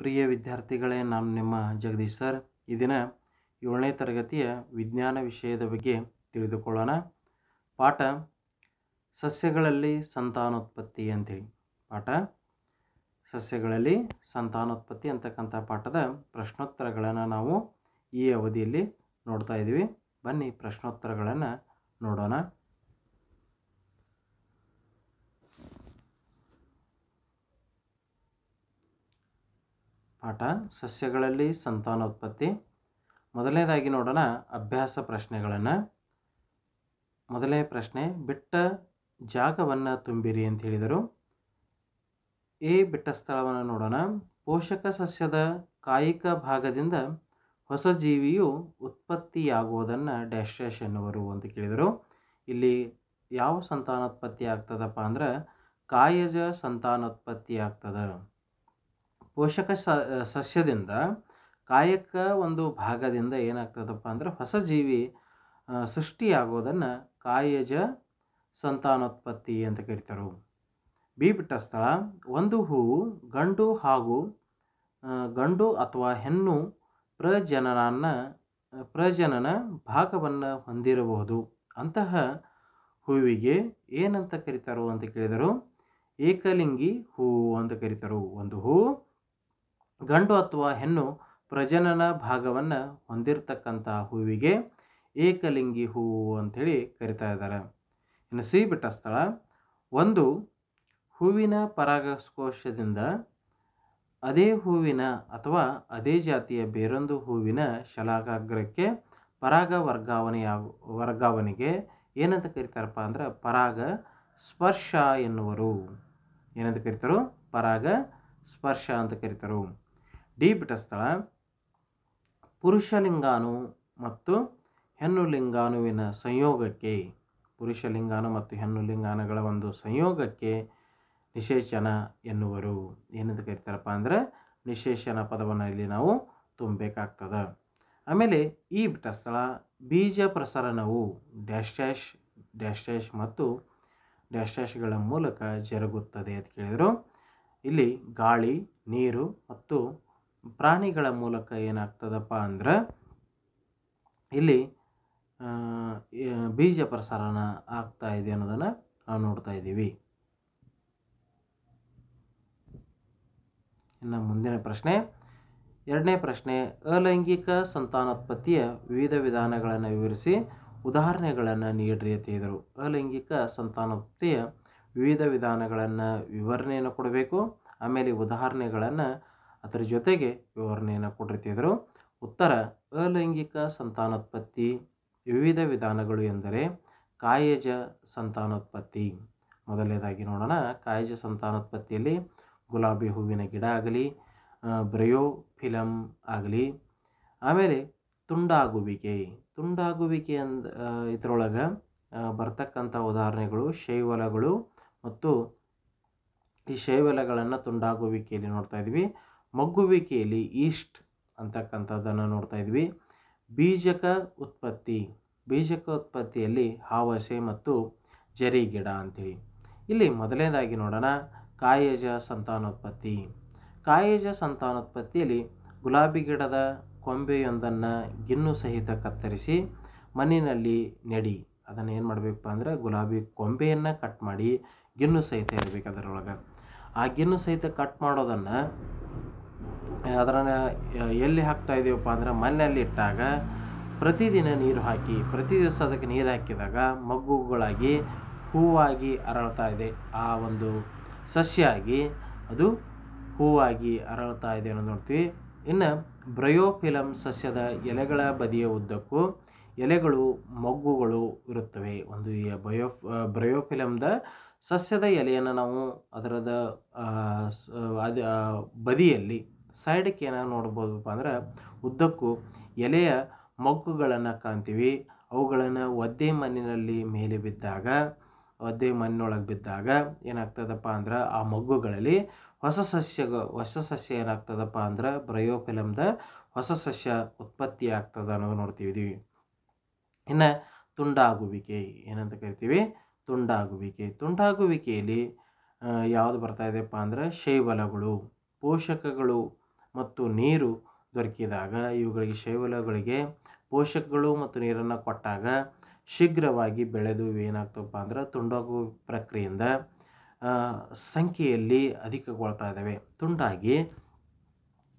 ಪ್ರಿಯ ವಿದ್ಯಾರ್ಥಿಗಳೇ ನಾನು ನಿಮ್ಮ ಜಗದೀಶ್ ಸರ್ ಈ ದಿನ ಏಳನೇ ತರಗತಿಯ ವಿಜ್ಞಾನ ವಿಷಯದ ಬಗ್ಗೆ ತಿಳಿದುಕೊಳ್ಳೋಣ ಪಾಠ ಸಸ್ಯಗಳಲ್ಲಿ ಸಂತಾನೋತ್ಪತ್ತಿ ಅಂತೇಳಿ ಪಾಠ ಸಸ್ಯಗಳಲ್ಲಿ ಸಂತಾನೋತ್ಪತ್ತಿ ಅಂತಕ್ಕಂಥ ಪಾಠದ ಪ್ರಶ್ನೋತ್ತರಗಳನ್ನು ನಾವು ಈ ಅವಧಿಯಲ್ಲಿ ನೋಡ್ತಾ ಇದ್ದೀವಿ ಬನ್ನಿ ಪ್ರಶ್ನೋತ್ತರಗಳನ್ನು ನೋಡೋಣ ಪಾಠ ಸಸ್ಯಗಳಲ್ಲಿ ಸಂತಾನೋತ್ಪತ್ತಿ ಮೊದಲನೇದಾಗಿ ನೋಡೋಣ ಅಭ್ಯಾಸ ಪ್ರಶ್ನೆಗಳನ್ನು ಮೊದಲನೇ ಪ್ರಶ್ನೆ ಬಿಟ್ಟ ಜಾಗವನ್ನು ತುಂಬಿರಿ ಅಂತ ಹೇಳಿದರು ಎ ಬಿಟ್ಟ ಸ್ಥಳವನ್ನು ನೋಡೋಣ ಪೋಷಕ ಸಸ್ಯದ ಕಾಯಿಕ ಭಾಗದಿಂದ ಹೊಸ ಜೀವಿಯು ಉತ್ಪತ್ತಿಯಾಗುವುದನ್ನು ಡ್ಯಾಶ್ ಎನ್ನುವರು ಅಂತ ಕೇಳಿದರು ಇಲ್ಲಿ ಯಾವ ಸಂತಾನೋತ್ಪತ್ತಿ ಆಗ್ತದಪ್ಪ ಅಂದ್ರೆ ಕಾಯಜ ಸಂತಾನೋತ್ಪತ್ತಿ ಆಗ್ತದೆ ಪೋಷಕ ಸಸ್ಯದಿಂದ ಕಾಯಕ ಒಂದು ಭಾಗದಿಂದ ಏನಾಗ್ತದಪ್ಪ ಅಂದರೆ ಹೊಸ ಜೀವಿ ಸೃಷ್ಟಿಯಾಗೋದನ್ನು ಕಾಯಜ ಸಂತಾನೋತ್ಪತ್ತಿ ಅಂತ ಕರೀತಾರೆ ಬಿ ಬಿಟ್ಟ ಸ್ಥಳ ಒಂದು ಹೂವು ಗಂಡು ಹಾಗೂ ಗಂಡು ಅಥವಾ ಹೆಣ್ಣು ಪ್ರಜನನ ಪ್ರಜನನ ಭಾಗವನ್ನು ಹೊಂದಿರಬಹುದು ಅಂತಹ ಹೂವಿಗೆ ಏನಂತ ಕರೀತಾರೋ ಅಂತ ಕೇಳಿದರು ಏಕಲಿಂಗಿ ಹೂವು ಅಂತ ಕರೀತಾರೋ ಒಂದು ಹೂವು ಗಂಡು ಅಥವಾ ಹೆಣ್ಣು ಪ್ರಜನನ ಭಾಗವನ್ನು ಹೊಂದಿರತಕ್ಕಂಥ ಹೂವಿಗೆ ಏಕಲಿಂಗಿ ಹೂವು ಅಂಥೇಳಿ ಕರಿತಾ ಇದ್ದಾರೆ ಇನ್ನು ಸಿಹಿ ಬಿಟ್ಟ ಸ್ಥಳ ಒಂದು ಹೂವಿನ ಪರಾಗಸ್ಕೋಶದಿಂದ ಅದೇ ಹೂವಿನ ಅಥವಾ ಅದೇ ಜಾತಿಯ ಬೇರೊಂದು ಹೂವಿನ ಶಲಾಗಾಗ್ರಕ್ಕೆ ಪರಾಗ ವರ್ಗಾವಣೆಯಾಗು ವರ್ಗಾವಣೆಗೆ ಏನಂತ ಕರಿತಾರಪ್ಪ ಅಂದ್ರೆ ಪರಾಗ ಸ್ಪರ್ಶ ಎನ್ನುವರು ಏನಂತ ಕರಿತಾರೋ ಪರಾಗ ಸ್ಪರ್ಶ ಅಂತ ಕರಿತಾರೋ ಡಿ ಸ್ಥಳ ಪುರುಷಲಿಂಗಾನು ಮತ್ತು ಹೆಣ್ಣು ಲಿಂಗಾನುವಿನ ಸಂಯೋಗಕ್ಕೆ ಪುರುಷಲಿಂಗಾನು ಮತ್ತು ಹೆಣ್ಣು ಲಿಂಗಾನುಗಳ ಒಂದು ಸಂಯೋಗಕ್ಕೆ ನಿಶೇಚನ ಎನ್ನುವರು ಏನಂತ ಕರಿತಾರಪ್ಪ ಅಂದರೆ ನಿಶೇಷನ ಪದವನ್ನು ಇಲ್ಲಿ ನಾವು ತುಂಬಬೇಕಾಗ್ತದೆ ಆಮೇಲೆ ಈ ಸ್ಥಳ ಬೀಜ ಪ್ರಸರಣವು ಡ್ಯಾಶ್ ಡ್ಯಾಶ್ ಡ್ಯಾಶ್ ಡ್ಯಾಶ್ ಮತ್ತು ಡ್ಯಾಶ್ ಡ್ಯಾಶ್ಗಳ ಮೂಲಕ ಜರುಗುತ್ತದೆ ಅಂತ ಕೇಳಿದರು ಇಲ್ಲಿ ಗಾಳಿ ನೀರು ಮತ್ತು ಪ್ರಾಣಿಗಳ ಮೂಲಕ ಏನಾಗ್ತದಪ್ಪ ಅಂದ್ರೆ ಇಲ್ಲಿ ಬೀಜ ಪ್ರಸರಣ ಆಗ್ತಾ ಇದೆ ಅನ್ನೋದನ್ನು ನಾವು ನೋಡ್ತಾ ಇದ್ದೀವಿ ಇನ್ನು ಮುಂದಿನ ಪ್ರಶ್ನೆ ಎರಡನೇ ಪ್ರಶ್ನೆ ಅಲೈಂಗಿಕ ಸಂತಾನೋತ್ಪತ್ತಿಯ ವಿವಿಧ ವಿಧಾನಗಳನ್ನು ವಿವರಿಸಿ ಉದಾಹರಣೆಗಳನ್ನು ನೀಡ್ರಿ ಅಂತ ಹೇಳಿದರು ಅಲೈಂಗಿಕ ಸಂತಾನೋತ್ಪತ್ತಿಯ ವಿವಿಧ ವಿಧಾನಗಳನ್ನು ವಿವರಣೆಯನ್ನು ಕೊಡಬೇಕು ಆಮೇಲೆ ಉದಾಹರಣೆಗಳನ್ನು ಅದರ ಜೊತೆಗೆ ವಿವರಣೆಯನ್ನು ಕೊಟ್ಟಿರ್ತಿದ್ರು ಉತ್ತರ ಅಲೈಂಗಿಕ ಸಂತಾನೋತ್ಪತ್ತಿ ವಿವಿಧ ವಿಧಾನಗಳು ಎಂದರೆ ಕಾಯಜ ಸಂತಾನೋತ್ಪತ್ತಿ ಮೊದಲನೇದಾಗಿ ನೋಡೋಣ ಕಾಯಜ ಸಂತಾನೋತ್ಪತ್ತಿಯಲ್ಲಿ ಗುಲಾಬಿ ಹೂವಿನ ಗಿಡ ಆಗಲಿ ಬ್ರಯೋ ಫಿಲಮ್ ಆಗಲಿ ಆಮೇಲೆ ತುಂಡಾಗುವಿಕೆ ತುಂಡಾಗುವಿಕೆ ಅಂದ ಇದರೊಳಗೆ ಬರ್ತಕ್ಕಂಥ ಉದಾಹರಣೆಗಳು ಶೈವಲಗಳು ಮತ್ತು ಈ ಶೈವಲಗಳನ್ನು ತುಂಡಾಗುವಿಕೆಯಲ್ಲಿ ನೋಡ್ತಾ ಇದ್ವಿ ಮಗ್ಗುವಿಕೆಯಲ್ಲಿ ಈಸ್ಟ್ ಅಂತಕ್ಕಂಥದ್ದನ್ನು ನೋಡ್ತಾ ಇದ್ವಿ ಬೀಜಕ ಉತ್ಪತ್ತಿ ಬೀಜಕ ಉತ್ಪತ್ತಿಯಲ್ಲಿ ಹಾವಸೆ ಮತ್ತು ಜರಿ ಗಿಡ ಅಂತೇಳಿ ಇಲ್ಲಿ ಮೊದಲನೇದಾಗಿ ನೋಡೋಣ ಕಾಯಜ ಸಂತಾನೋತ್ಪತ್ತಿ ಕಾಯಜ ಸಂತಾನೋತ್ಪತ್ತಿಯಲ್ಲಿ ಗುಲಾಬಿ ಗಿಡದ ಕೊಂಬೆಯೊಂದನ್ನು ಗಿನ್ನು ಸಹಿತ ಕತ್ತರಿಸಿ ಮಣ್ಣಿನಲ್ಲಿ ನೆಡಿ ಅದನ್ನು ಏನು ಮಾಡಬೇಕಪ್ಪ ಅಂದರೆ ಗುಲಾಬಿ ಕೊಂಬೆಯನ್ನು ಕಟ್ ಮಾಡಿ ಗಿನ್ನು ಸಹಿತ ಇರಬೇಕು ಅದರೊಳಗೆ ಆ ಗಿನ್ನು ಸಹಿತ ಕಟ್ ಮಾಡೋದನ್ನು ಅದನ್ನು ಎಲ್ಲಿ ಹಾಕ್ತಾ ಇದೀವಪ್ಪ ಅಂದರೆ ಇಟ್ಟಾಗ ಪ್ರತಿದಿನ ನೀರು ಹಾಕಿ ಪ್ರತಿ ದಿವಸ ಅದಕ್ಕೆ ನೀರು ಹಾಕಿದಾಗ ಮಗ್ಗುಗಳಾಗಿ ಹೂವಾಗಿ ಅರಳ್ತಾ ಇದೆ ಆ ಒಂದು ಸಸ್ಯ ಆಗಿ ಅದು ಹೂವಾಗಿ ಅರಳ್ತಾ ಇದೆ ಅನ್ನೋದು ನೋಡ್ತೀವಿ ಇನ್ನು ಬ್ರಯೋಫಿಲಮ್ ಸಸ್ಯದ ಎಲೆಗಳ ಬದಿಯ ಉದ್ದಕ್ಕೂ ಎಲೆಗಳು ಮಗ್ಗುಗಳು ಇರುತ್ತವೆ ಒಂದು ಬಯೋ ಬ್ರಯೋಫಿಲಮ್ದ ಸಸ್ಯದ ಎಲೆಯನ್ನು ನಾವು ಅದರದ ಬದಿಯಲ್ಲಿ ಸೈಡಕ್ಕೆ ಏನೋ ನೋಡ್ಬೋದಪ್ಪ ಅಂದ್ರೆ ಉದ್ದಕ್ಕೂ ಎಲೆಯ ಮೊಗ್ಗುಗಳನ್ನು ಕಾಣ್ತೀವಿ ಅವುಗಳನ್ನು ಒದ್ದೆ ಮಣ್ಣಿನಲ್ಲಿ ಮೇಲೆ ಬಿದ್ದಾಗ ಒದ್ದೆ ಮಣ್ಣಿನೊಳಗೆ ಬಿದ್ದಾಗ ಏನಾಗ್ತದಪ್ಪ ಅಂದ್ರೆ ಆ ಮೊಗ್ಗುಗಳಲ್ಲಿ ಹೊಸ ಸಸ್ಯ ಹೊಸ ಸಸ್ಯ ಏನಾಗ್ತದಪ್ಪ ಅಂದ್ರೆ ಬ್ರಯೋಫಿಲಮ್ದ ಹೊಸ ಸಸ್ಯ ಉತ್ಪತ್ತಿ ಆಗ್ತದ ಅನ್ನೋದು ನೋಡ್ತಿದ್ದೀವಿ ಇನ್ನು ತುಂಡಾಗುವಿಕೆ ಏನಂತ ಕರಿತೀವಿ ತುಂಡಾಗುವಿಕೆ ತುಂಡಾಗುವಿಕೆಯಲ್ಲಿ ಯಾವುದು ಬರ್ತಾ ಇದೆಯಪ್ಪ ಅಂದರೆ ಶೈವಲಗಳು ಪೋಷಕಗಳು ಮತ್ತು ನೀರು ದೊರಕಿದಾಗ ಇವುಗಳಿಗೆ ಶೈವಲಗಳಿಗೆ ಪೋಷಕಗಳು ಮತ್ತು ನೀರನ್ನು ಕೊಟ್ಟಾಗ ಶೀಘ್ರವಾಗಿ ಬೆಳೆದು ಏನಾಗ್ತಪ್ಪ ಅಂದ್ರೆ ತುಂಡಾಗುವ ಪ್ರಕ್ರಿಯೆಯಿಂದ ಸಂಖ್ಯೆಯಲ್ಲಿ ಅಧಿಕಗೊಳ್ತಾ ಇದ್ದಾವೆ ತುಂಡಾಗಿ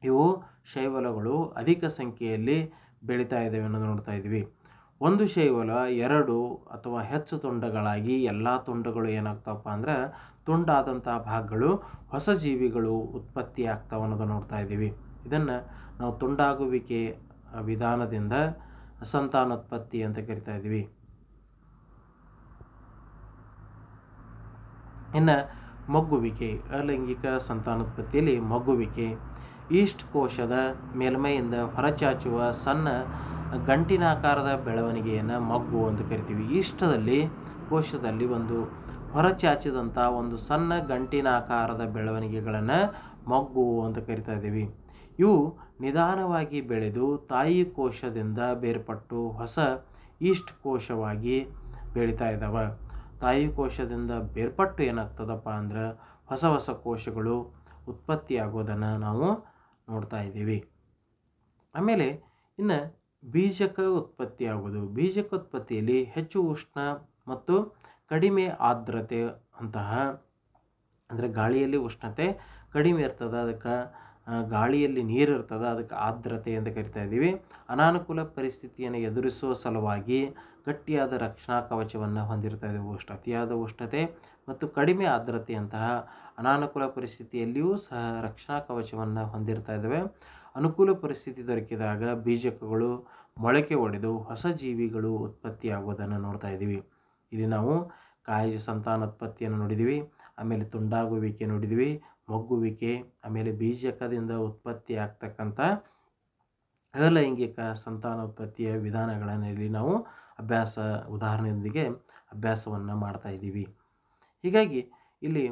ಇವು ಶೈವಲಗಳು ಅಧಿಕ ಸಂಖ್ಯೆಯಲ್ಲಿ ಬೆಳೀತಾ ಇದ್ದಾವೆ ಅನ್ನೋದು ನೋಡ್ತಾ ಇದ್ದೀವಿ ಒಂದು ಶೈವಲ ಎರಡು ಅಥವಾ ಹೆಚ್ಚು ತುಂಡಗಳಾಗಿ ಎಲ್ಲ ತುಂಡಗಳು ಏನಾಗ್ತವಪ್ಪ ಅಂದ್ರೆ ತುಂಡಾದಂತಹ ಭಾಗಗಳು ಹೊಸ ಜೀವಿಗಳು ಉತ್ಪತ್ತಿ ಆಗ್ತಾವ ನೋಡ್ತಾ ಇದ್ದೀವಿ ಇದನ್ನು ನಾವು ತುಂಡಾಗುವಿಕೆ ವಿಧಾನದಿಂದ ಸಂತಾನೋತ್ಪತ್ತಿ ಅಂತ ಕರಿತಾ ಇದ್ದೀವಿ ಇನ್ನು ಮಗ್ಗುವಿಕೆ ಅಲೈಂಗಿಕ ಸಂತಾನೋತ್ಪತ್ತಿಯಲ್ಲಿ ಮಗ್ಗುವಿಕೆ ಈಸ್ಟ್ ಕೋಶದ ಮೇಲ್ಮೈಯಿಂದ ಹೊರಚಾಚುವ ಸಣ್ಣ ಗಂಟಿನಾಕಾರದ ಬೆಳವಣಿಗೆಯನ್ನು ಮಗ್ಗು ಅಂತ ಕರಿತೀವಿ ಈಸ್ಟದಲ್ಲಿ ಕೋಶದಲ್ಲಿ ಒಂದು ಹೊರಚಾಚಿದಂಥ ಒಂದು ಸಣ್ಣ ಗಂಟಿನ ಆಕಾರದ ಬೆಳವಣಿಗೆಗಳನ್ನು ಮಗ್ಗು ಅಂತ ಕರಿತಾ ಇದ್ದೀವಿ ಇವು ನಿಧಾನವಾಗಿ ಬೆಳೆದು ತಾಯಿ ಕೋಶದಿಂದ ಬೇರ್ಪಟ್ಟು ಹೊಸ ಈಸ್ಟ್ ಕೋಶವಾಗಿ ಬೆಳೀತಾ ಇದ್ದಾವೆ ತಾಯಿ ಕೋಶದಿಂದ ಬೇರ್ಪಟ್ಟು ಏನಾಗ್ತದಪ್ಪ ಅಂದ್ರೆ ಹೊಸ ಹೊಸ ಕೋಶಗಳು ಉತ್ಪತ್ತಿಯಾಗೋದನ್ನು ನಾವು ನೋಡ್ತಾ ಇದ್ದೀವಿ ಆಮೇಲೆ ಇನ್ನು ಬೀಜಕ ಉತ್ಪತ್ತಿಯಾಗೋದು ಉತ್ಪತ್ತಿಯಲ್ಲಿ ಹೆಚ್ಚು ಉಷ್ಣ ಮತ್ತು ಕಡಿಮೆ ಆರ್ದ್ರತೆ ಅಂತಹ ಅಂದರೆ ಗಾಳಿಯಲ್ಲಿ ಉಷ್ಣತೆ ಕಡಿಮೆ ಇರ್ತದೆ ಅದಕ್ಕೆ ಗಾಳಿಯಲ್ಲಿ ನೀರು ಇರ್ತದೆ ಅದಕ್ಕೆ ಆರ್ದ್ರತೆ ಅಂತ ಕರಿತಾ ಇದ್ದೀವಿ ಅನಾನುಕೂಲ ಪರಿಸ್ಥಿತಿಯನ್ನು ಎದುರಿಸುವ ಸಲುವಾಗಿ ಗಟ್ಟಿಯಾದ ರಕ್ಷಣಾ ಕವಚವನ್ನು ಹೊಂದಿರ್ತಾ ಇದ್ದೀವಿ ಉಷ್ಣ ಅತಿಯಾದ ಉಷ್ಣತೆ ಮತ್ತು ಕಡಿಮೆ ಆರ್ದ್ರತೆಯಂತಹ ಅನಾನುಕೂಲ ಪರಿಸ್ಥಿತಿಯಲ್ಲಿಯೂ ಸಹ ರಕ್ಷಣಾ ಕವಚವನ್ನು ಹೊಂದಿರ್ತಾ ಇದ್ದಾವೆ ಅನುಕೂಲ ಪರಿಸ್ಥಿತಿ ದೊರಕಿದಾಗ ಬೀಜಕಗಳು ಮೊಳಕೆ ಒಡೆದು ಹೊಸ ಜೀವಿಗಳು ಉತ್ಪತ್ತಿಯಾಗುವುದನ್ನು ನೋಡ್ತಾ ಇದ್ದೀವಿ ಇಲ್ಲಿ ನಾವು ಕಾಯಿಜ ಸಂತಾನೋತ್ಪತ್ತಿಯನ್ನು ನೋಡಿದ್ದೀವಿ ಆಮೇಲೆ ತುಂಡಾಗುವಿಕೆ ನೋಡಿದ್ವಿ ಮೊಗ್ಗುವಿಕೆ ಆಮೇಲೆ ಬೀಜಕದಿಂದ ಉತ್ಪತ್ತಿ ಆಗ್ತಕ್ಕಂಥ ಅಲೈಂಗಿಕ ಸಂತಾನೋತ್ಪತ್ತಿಯ ವಿಧಾನಗಳನ್ನು ಇಲ್ಲಿ ನಾವು ಅಭ್ಯಾಸ ಉದಾಹರಣೆಯೊಂದಿಗೆ ಅಭ್ಯಾಸವನ್ನು ಮಾಡ್ತಾ ಇದ್ದೀವಿ ಹೀಗಾಗಿ ಇಲ್ಲಿ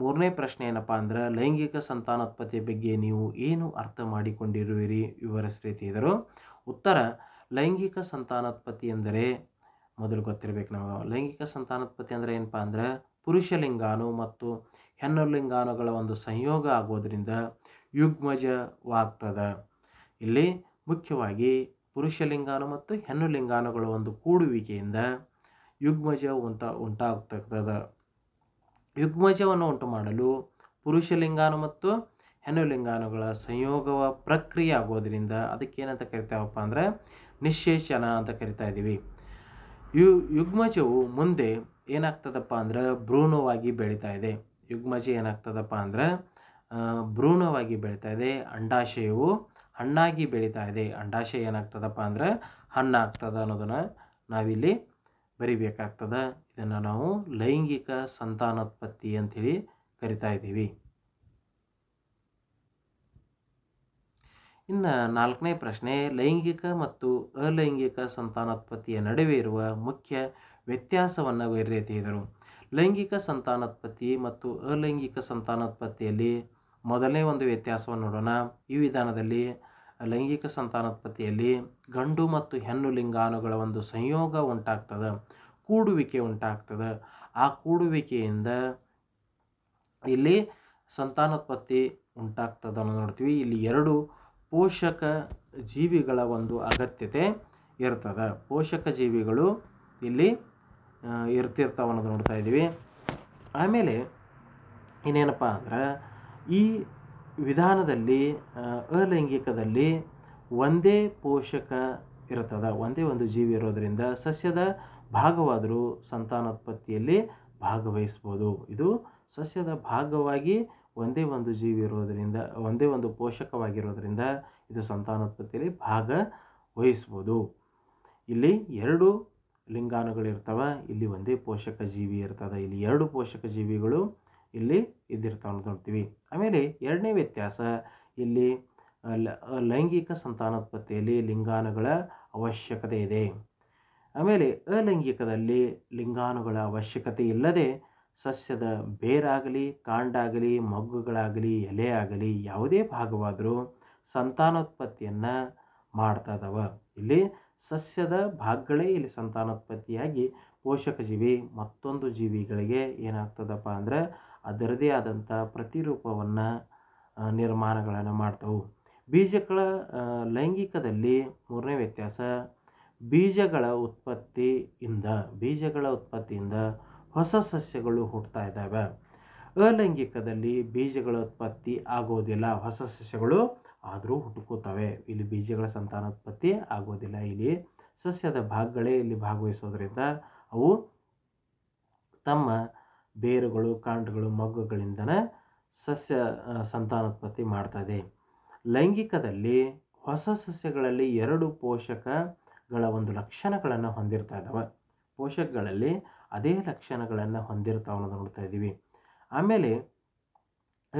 ಮೂರನೇ ಪ್ರಶ್ನೆ ಏನಪ್ಪ ಅಂದ್ರೆ ಲೈಂಗಿಕ ಸಂತಾನೋತ್ಪತ್ತಿಯ ಬಗ್ಗೆ ನೀವು ಏನು ಅರ್ಥ ಮಾಡಿಕೊಂಡಿರುವಿರಿ ವಿವರಿಸ್ರೀತಿದರು ಉತ್ತರ ಲೈಂಗಿಕ ಸಂತಾನೋತ್ಪತ್ತಿ ಎಂದರೆ ಮೊದಲು ಗೊತ್ತಿರಬೇಕು ನಾವು ಲೈಂಗಿಕ ಸಂತಾನೋತ್ಪತ್ತಿ ಅಂದರೆ ಏನಪ್ಪ ಅಂದರೆ ಪುರುಷ ಮತ್ತು ಹೆಣ್ಣು ಲಿಂಗಾನುಗಳ ಒಂದು ಸಂಯೋಗ ಆಗೋದರಿಂದ ಯುಗ್ಮಜವಾಗ್ತದೆ ಇಲ್ಲಿ ಮುಖ್ಯವಾಗಿ ಪುರುಷ ಮತ್ತು ಹೆಣ್ಣು ಲಿಂಗಾನುಗಳ ಒಂದು ಕೂಡುವಿಕೆಯಿಂದ ಯುಗ್ಮಜ ಉಂಟ ಉಂಟಾಗ್ತದ ಯುಗ್ಮಜವನ್ನು ಉಂಟು ಮಾಡಲು ಪುರುಷ ಮತ್ತು ಹೆಣ್ಣು ಲಿಂಗಾನುಗಳ ಸಂಯೋಗವ ಪ್ರಕ್ರಿಯೆ ಆಗೋದರಿಂದ ಅದಕ್ಕೇನಂತ ಕರಿತಾವಪ್ಪ ಅಂದರೆ ನಿಶ್ಚೇಷನ ಅಂತ ಕರಿತಾ ಇದ್ದೀವಿ ಯು ಯುಗ್ಮಜವು ಮುಂದೆ ಏನಾಗ್ತದಪ್ಪ ಅಂದ್ರೆ ಭ್ರೂಣವಾಗಿ ಬೆಳೀತಾ ಇದೆ ಯುಗ್ಮಜ ಏನಾಗ್ತದಪ್ಪ ಅಂದ್ರೆ ಭ್ರೂಣವಾಗಿ ಬೆಳೀತಾ ಇದೆ ಅಂಡಾಶಯವು ಹಣ್ಣಾಗಿ ಬೆಳೀತಾ ಇದೆ ಅಂಡಾಶಯ ಏನಾಗ್ತದಪ್ಪ ಅಂದ್ರೆ ಹಣ್ಣಾಗ್ತದ ಅನ್ನೋದನ್ನು ನಾವಿಲ್ಲಿ ಬರಿಬೇಕಾಗ್ತದೆ ಇದನ್ನು ನಾವು ಲೈಂಗಿಕ ಸಂತಾನೋತ್ಪತ್ತಿ ಅಂಥೇಳಿ ಕರಿತಾ ಇದ್ದೀವಿ ಇನ್ನು ನಾಲ್ಕನೇ ಪ್ರಶ್ನೆ ಲೈಂಗಿಕ ಮತ್ತು ಅಲೈಂಗಿಕ ಸಂತಾನೋತ್ಪತ್ತಿಯ ನಡುವೆ ಇರುವ ಮುಖ್ಯ ವ್ಯತ್ಯಾಸವನ್ನು ವೈರ್ಯತೆಯಿದರು ಲೈಂಗಿಕ ಸಂತಾನೋತ್ಪತ್ತಿ ಮತ್ತು ಅಲೈಂಗಿಕ ಸಂತಾನೋತ್ಪತ್ತಿಯಲ್ಲಿ ಮೊದಲನೇ ಒಂದು ವ್ಯತ್ಯಾಸವನ್ನು ನೋಡೋಣ ಈ ವಿಧಾನದಲ್ಲಿ ಲೈಂಗಿಕ ಸಂತಾನೋತ್ಪತ್ತಿಯಲ್ಲಿ ಗಂಡು ಮತ್ತು ಹೆಣ್ಣು ಲಿಂಗಾಣುಗಳ ಒಂದು ಸಂಯೋಗ ಉಂಟಾಗ್ತದೆ ಕೂಡುವಿಕೆ ಉಂಟಾಗ್ತದೆ ಆ ಕೂಡುವಿಕೆಯಿಂದ ಇಲ್ಲಿ ಸಂತಾನೋತ್ಪತ್ತಿ ಉಂಟಾಗ್ತದನ್ನು ನೋಡ್ತೀವಿ ಇಲ್ಲಿ ಎರಡು ಪೋಷಕ ಜೀವಿಗಳ ಒಂದು ಅಗತ್ಯತೆ ಇರ್ತದೆ ಪೋಷಕ ಜೀವಿಗಳು ಇಲ್ಲಿ ಇರ್ತಿರ್ತಾವ ಅನ್ನೋದು ನೋಡ್ತಾ ಇದ್ದೀವಿ ಆಮೇಲೆ ಇನ್ನೇನಪ್ಪ ಅಂದ್ರೆ ಈ ವಿಧಾನದಲ್ಲಿ ಅಲೈಂಗಿಕದಲ್ಲಿ ಒಂದೇ ಪೋಷಕ ಇರ್ತದೆ ಒಂದೇ ಒಂದು ಜೀವಿ ಇರೋದರಿಂದ ಸಸ್ಯದ ಭಾಗವಾದರೂ ಸಂತಾನೋತ್ಪತ್ತಿಯಲ್ಲಿ ಭಾಗವಹಿಸ್ಬೋದು ಇದು ಸಸ್ಯದ ಭಾಗವಾಗಿ ಒಂದೇ ಒಂದು ಜೀವಿ ಇರೋದರಿಂದ ಒಂದೇ ಒಂದು ಪೋಷಕವಾಗಿರೋದರಿಂದ ಇದು ಸಂತಾನೋತ್ಪತ್ತಿಯಲ್ಲಿ ಭಾಗವಹಿಸ್ಬೋದು ಇಲ್ಲಿ ಎರಡು ಲಿಂಗಾಣುಗಳಿರ್ತವೆ ಇಲ್ಲಿ ಒಂದೇ ಪೋಷಕ ಜೀವಿ ಇರ್ತದೆ ಇಲ್ಲಿ ಎರಡು ಪೋಷಕ ಜೀವಿಗಳು ಇಲ್ಲಿ ಇದ್ದಿರ್ತಾವೆ ನೋಡ್ತೀವಿ ಆಮೇಲೆ ಎರಡನೇ ವ್ಯತ್ಯಾಸ ಇಲ್ಲಿ ಲೈಂಗಿಕ ಸಂತಾನೋತ್ಪತ್ತಿಯಲ್ಲಿ ಲಿಂಗಾನುಗಳ ಅವಶ್ಯಕತೆ ಇದೆ ಆಮೇಲೆ ಅಲೈಂಗಿಕದಲ್ಲಿ ಲಿಂಗಾನುಗಳ ಅವಶ್ಯಕತೆ ಇಲ್ಲದೆ ಸಸ್ಯದ ಬೇರಾಗಲಿ ಕಾಂಡಾಗಲಿ ಮಗ್ಗುಗಳಾಗಲಿ ಎಲೆ ಆಗಲಿ ಯಾವುದೇ ಭಾಗವಾದರೂ ಸಂತಾನೋತ್ಪತ್ತಿಯನ್ನು ಮಾಡ್ತಾ ಇದ್ದಾವೆ ಇಲ್ಲಿ ಸಸ್ಯದ ಭಾಗಗಳೇ ಇಲ್ಲಿ ಸಂತಾನೋತ್ಪತ್ತಿಯಾಗಿ ಪೋಷಕ ಜೀವಿ ಮತ್ತೊಂದು ಜೀವಿಗಳಿಗೆ ಏನಾಗ್ತದಪ್ಪ ಅಂದರೆ ಅದರದೇ ಆದಂಥ ಪ್ರತಿರೂಪವನ್ನು ನಿರ್ಮಾಣಗಳನ್ನು ಮಾಡ್ತವು ಬೀಜಗಳ ಲೈಂಗಿಕದಲ್ಲಿ ಮೂರನೇ ವ್ಯತ್ಯಾಸ ಬೀಜಗಳ ಉತ್ಪತ್ತಿಯಿಂದ ಬೀಜಗಳ ಉತ್ಪತ್ತಿಯಿಂದ ಹೊಸ ಸಸ್ಯಗಳು ಹುಟ್ಟುತ್ತಾ ಇದ್ದಾವೆ ಅಲೈಂಗಿಕದಲ್ಲಿ ಬೀಜಗಳ ಉತ್ಪತ್ತಿ ಆಗೋದಿಲ್ಲ ಹೊಸ ಸಸ್ಯಗಳು ಆದರೂ ಹುಟ್ಟುಕೋತವೆ ಇಲ್ಲಿ ಬೀಜಗಳ ಸಂತಾನೋತ್ಪತ್ತಿ ಆಗೋದಿಲ್ಲ ಇಲ್ಲಿ ಸಸ್ಯದ ಭಾಗಗಳೇ ಇಲ್ಲಿ ಭಾಗವಹಿಸೋದ್ರಿಂದ ಅವು ತಮ್ಮ ಬೇರುಗಳು ಕಾಂಡಗಳು ಮಗ್ಗುಗಳಿಂದನೇ ಸಸ್ಯ ಸಂತಾನೋತ್ಪತ್ತಿ ಇದೆ ಲೈಂಗಿಕದಲ್ಲಿ ಹೊಸ ಸಸ್ಯಗಳಲ್ಲಿ ಎರಡು ಪೋಷಕಗಳ ಒಂದು ಲಕ್ಷಣಗಳನ್ನು ಹೊಂದಿರ್ತಾ ಇದ್ದಾವೆ ಪೋಷಕಗಳಲ್ಲಿ ಅದೇ ಲಕ್ಷಣಗಳನ್ನು ಹೊಂದಿರ್ತಾವೆ ಅನ್ನೋದು ನೋಡ್ತಾ ಇದ್ದೀವಿ ಆಮೇಲೆ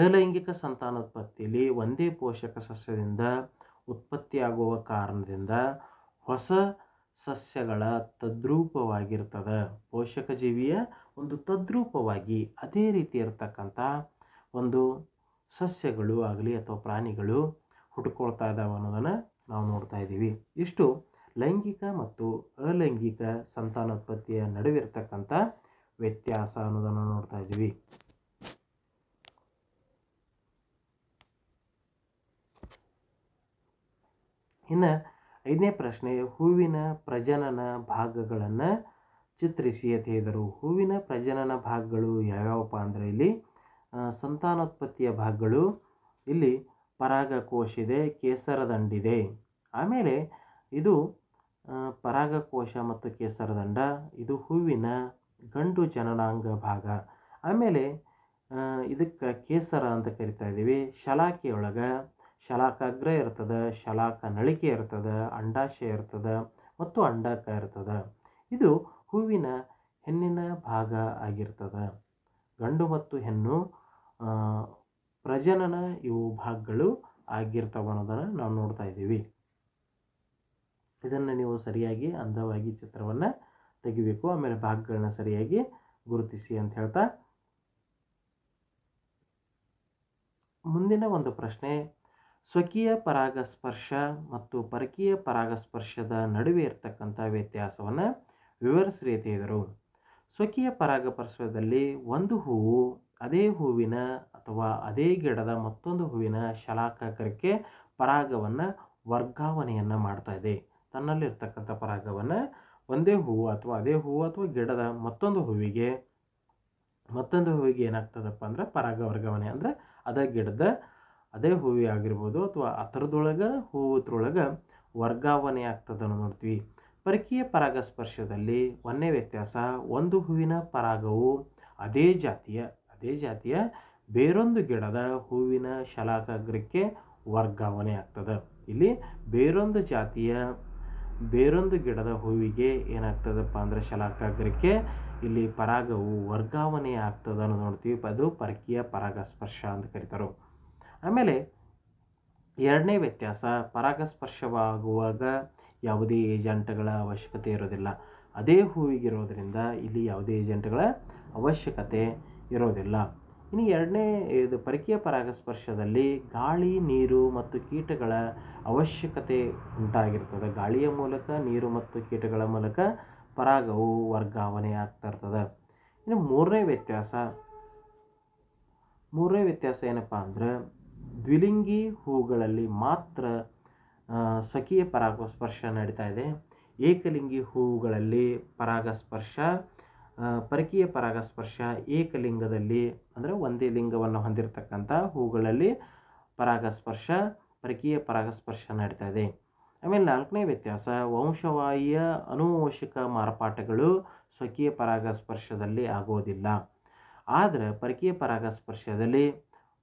ಅಲೈಂಗಿಕ ಸಂತಾನೋತ್ಪತ್ತಿಯಲ್ಲಿ ಒಂದೇ ಪೋಷಕ ಸಸ್ಯದಿಂದ ಉತ್ಪತ್ತಿಯಾಗುವ ಕಾರಣದಿಂದ ಹೊಸ ಸಸ್ಯಗಳ ತದ್ರೂಪವಾಗಿರ್ತದೆ ಪೋಷಕ ಜೀವಿಯ ಒಂದು ತದ್ರೂಪವಾಗಿ ಅದೇ ರೀತಿ ಇರ್ತಕ್ಕಂಥ ಒಂದು ಸಸ್ಯಗಳು ಆಗಲಿ ಅಥವಾ ಪ್ರಾಣಿಗಳು ಹುಟ್ಕೊಳ್ತಾ ಇದ್ದಾವೆ ಅನ್ನೋದನ್ನು ನಾವು ನೋಡ್ತಾ ಇದ್ದೀವಿ ಇಷ್ಟು ಲೈಂಗಿಕ ಮತ್ತು ಅಲೈಂಗಿಕ ಸಂತಾನೋತ್ಪತ್ತಿಯ ನಡುವಿರತಕ್ಕಂಥ ವ್ಯತ್ಯಾಸ ಅನ್ನೋದನ್ನು ನೋಡ್ತಾ ಇದ್ದೀವಿ ಇನ್ನು ಐದನೇ ಪ್ರಶ್ನೆ ಹೂವಿನ ಪ್ರಜನನ ಭಾಗಗಳನ್ನು ಚಿತ್ರಿಸಿ ಅಂತ ಹೇಳಿದರು ಹೂವಿನ ಪ್ರಜನನ ಭಾಗಗಳು ಯಾವ್ಯಾವಪ್ಪ ಅಂದರೆ ಇಲ್ಲಿ ಸಂತಾನೋತ್ಪತ್ತಿಯ ಭಾಗಗಳು ಇಲ್ಲಿ ಕೇಸರ ಕೇಸರದಂಡಿದೆ ಆಮೇಲೆ ಇದು ಪರಾಗಕೋಶ ಮತ್ತು ಕೇಸರದಂಡ ಇದು ಹೂವಿನ ಗಂಡು ಜನನಾಂಗ ಭಾಗ ಆಮೇಲೆ ಇದಕ್ಕೆ ಕೇಸರ ಅಂತ ಕರಿತಾ ಇದ್ದೀವಿ ಶಲಾಕೆಯೊಳಗೆ ಶಲಾಕಾಗ್ರ ಇರ್ತದೆ ಶಲಾಕ ನಳಿಕೆ ಇರ್ತದೆ ಅಂಡಾಶಯ ಇರ್ತದೆ ಮತ್ತು ಅಂಡಾಕ ಇರ್ತದೆ ಇದು ಹೂವಿನ ಹೆಣ್ಣಿನ ಭಾಗ ಆಗಿರ್ತದೆ ಗಂಡು ಮತ್ತು ಹೆಣ್ಣು ಪ್ರಜನನ ಇವು ಭಾಗಗಳು ಆಗಿರ್ತವೆ ಅನ್ನೋದನ್ನು ನಾವು ನೋಡ್ತಾ ಇದ್ದೀವಿ ಇದನ್ನು ನೀವು ಸರಿಯಾಗಿ ಅಂದವಾಗಿ ಚಿತ್ರವನ್ನು ತೆಗಿಬೇಕು ಆಮೇಲೆ ಭಾಗಗಳನ್ನ ಸರಿಯಾಗಿ ಗುರುತಿಸಿ ಅಂತ ಹೇಳ್ತಾ ಮುಂದಿನ ಒಂದು ಪ್ರಶ್ನೆ ಸ್ವಕೀಯ ಪರಾಗಸ್ಪರ್ಶ ಮತ್ತು ಪರಕೀಯ ಪರಾಗಸ್ಪರ್ಶದ ನಡುವೆ ಇರತಕ್ಕಂಥ ವ್ಯತ್ಯಾಸವನ್ನು ವಿವರಿಸಿ ರೀತಿಯದರು ಸ್ವಕೀಯ ಪರಾಗಸ್ಪರ್ಶದಲ್ಲಿ ಒಂದು ಹೂವು ಅದೇ ಹೂವಿನ ಅಥವಾ ಅದೇ ಗಿಡದ ಮತ್ತೊಂದು ಹೂವಿನ ಶಲಾಕಾಕರಕ್ಕೆ ಪರಾಗವನ್ನು ವರ್ಗಾವಣೆಯನ್ನು ಮಾಡ್ತಾ ಇದೆ ತನ್ನಲ್ಲಿರ್ತಕ್ಕಂಥ ಪರಾಗವನ್ನು ಒಂದೇ ಹೂವು ಅಥವಾ ಅದೇ ಹೂವು ಅಥವಾ ಗಿಡದ ಮತ್ತೊಂದು ಹೂವಿಗೆ ಮತ್ತೊಂದು ಹೂವಿಗೆ ಏನಾಗ್ತದಪ್ಪ ಅಂದ್ರೆ ಪರಾಗ ವರ್ಗಾವಣೆ ಅಂದರೆ ಅದೇ ಗಿಡದ ಅದೇ ಹೂವಿ ಆಗಿರ್ಬೋದು ಅಥವಾ ಅದರದೊಳಗೆ ಹೂವುದ್ರೊಳಗೆ ವರ್ಗಾವಣೆ ಆಗ್ತದನ್ನು ನೋಡ್ತೀವಿ ಪರಕೀಯ ಪರಾಗಸ್ಪರ್ಶದಲ್ಲಿ ಒಂದೇ ವ್ಯತ್ಯಾಸ ಒಂದು ಹೂವಿನ ಪರಾಗವು ಅದೇ ಜಾತಿಯ ಅದೇ ಜಾತಿಯ ಬೇರೊಂದು ಗಿಡದ ಹೂವಿನ ಶಲಾಕಾಗ್ರಕ್ಕೆ ವರ್ಗಾವಣೆ ಆಗ್ತದೆ ಇಲ್ಲಿ ಬೇರೊಂದು ಜಾತಿಯ ಬೇರೊಂದು ಗಿಡದ ಹೂವಿಗೆ ಏನಾಗ್ತದಪ್ಪ ಅಂದರೆ ಶಲಾಕಾಗ್ರಕ್ಕೆ ಇಲ್ಲಿ ಪರಾಗವು ವರ್ಗಾವಣೆ ಆಗ್ತದ ನೋಡ್ತೀವಿ ಅದು ಪರಕೀಯ ಪರಾಗಸ್ಪರ್ಶ ಅಂತ ಕರೀತಾರೆ ಆಮೇಲೆ ಎರಡನೇ ವ್ಯತ್ಯಾಸ ಪರಾಗಸ್ಪರ್ಶವಾಗುವಾಗ ಯಾವುದೇ ಏಜೆಂಟ್ಗಳ ಅವಶ್ಯಕತೆ ಇರೋದಿಲ್ಲ ಅದೇ ಹೂವಿಗಿರೋದರಿಂದ ಇಲ್ಲಿ ಯಾವುದೇ ಏಜೆಂಟ್ಗಳ ಅವಶ್ಯಕತೆ ಇರೋದಿಲ್ಲ ಇನ್ನು ಎರಡನೇ ಇದು ಪರಕೀಯ ಪರಾಗಸ್ಪರ್ಶದಲ್ಲಿ ಗಾಳಿ ನೀರು ಮತ್ತು ಕೀಟಗಳ ಅವಶ್ಯಕತೆ ಉಂಟಾಗಿರ್ತದೆ ಗಾಳಿಯ ಮೂಲಕ ನೀರು ಮತ್ತು ಕೀಟಗಳ ಮೂಲಕ ಪರಾಗವು ವರ್ಗಾವಣೆ ಆಗ್ತಾ ಇರ್ತದೆ ಇನ್ನು ಮೂರನೇ ವ್ಯತ್ಯಾಸ ಮೂರನೇ ವ್ಯತ್ಯಾಸ ಏನಪ್ಪ ಅಂದ್ರೆ ದ್ವಿಲಿಂಗಿ ಹೂಗಳಲ್ಲಿ ಮಾತ್ರ ಸ್ವಕೀಯ ಪರಾಗಸ್ಪರ್ಶ ನಡೀತಾ ಇದೆ ಏಕಲಿಂಗಿ ಹೂಗಳಲ್ಲಿ ಪರಾಗಸ್ಪರ್ಶ ಪರಕೀಯ ಪರಾಗಸ್ಪರ್ಶ ಏಕಲಿಂಗದಲ್ಲಿ ಅಂದರೆ ಒಂದೇ ಲಿಂಗವನ್ನು ಹೊಂದಿರತಕ್ಕಂಥ ಹೂಗಳಲ್ಲಿ ಪರಾಗಸ್ಪರ್ಶ ಪರಕೀಯ ಪರಾಗಸ್ಪರ್ಶ ನಡೀತಾ ಇದೆ ಆಮೇಲೆ ನಾಲ್ಕನೇ ವ್ಯತ್ಯಾಸ ವಂಶವಾಹಿಯ ಅನುವಂಶಿಕ ಮಾರ್ಪಾಟಗಳು ಸ್ವಕೀಯ ಪರಾಗಸ್ಪರ್ಶದಲ್ಲಿ ಆಗೋದಿಲ್ಲ ಆದರೆ ಪರಕೀಯ ಪರಾಗಸ್ಪರ್ಶದಲ್ಲಿ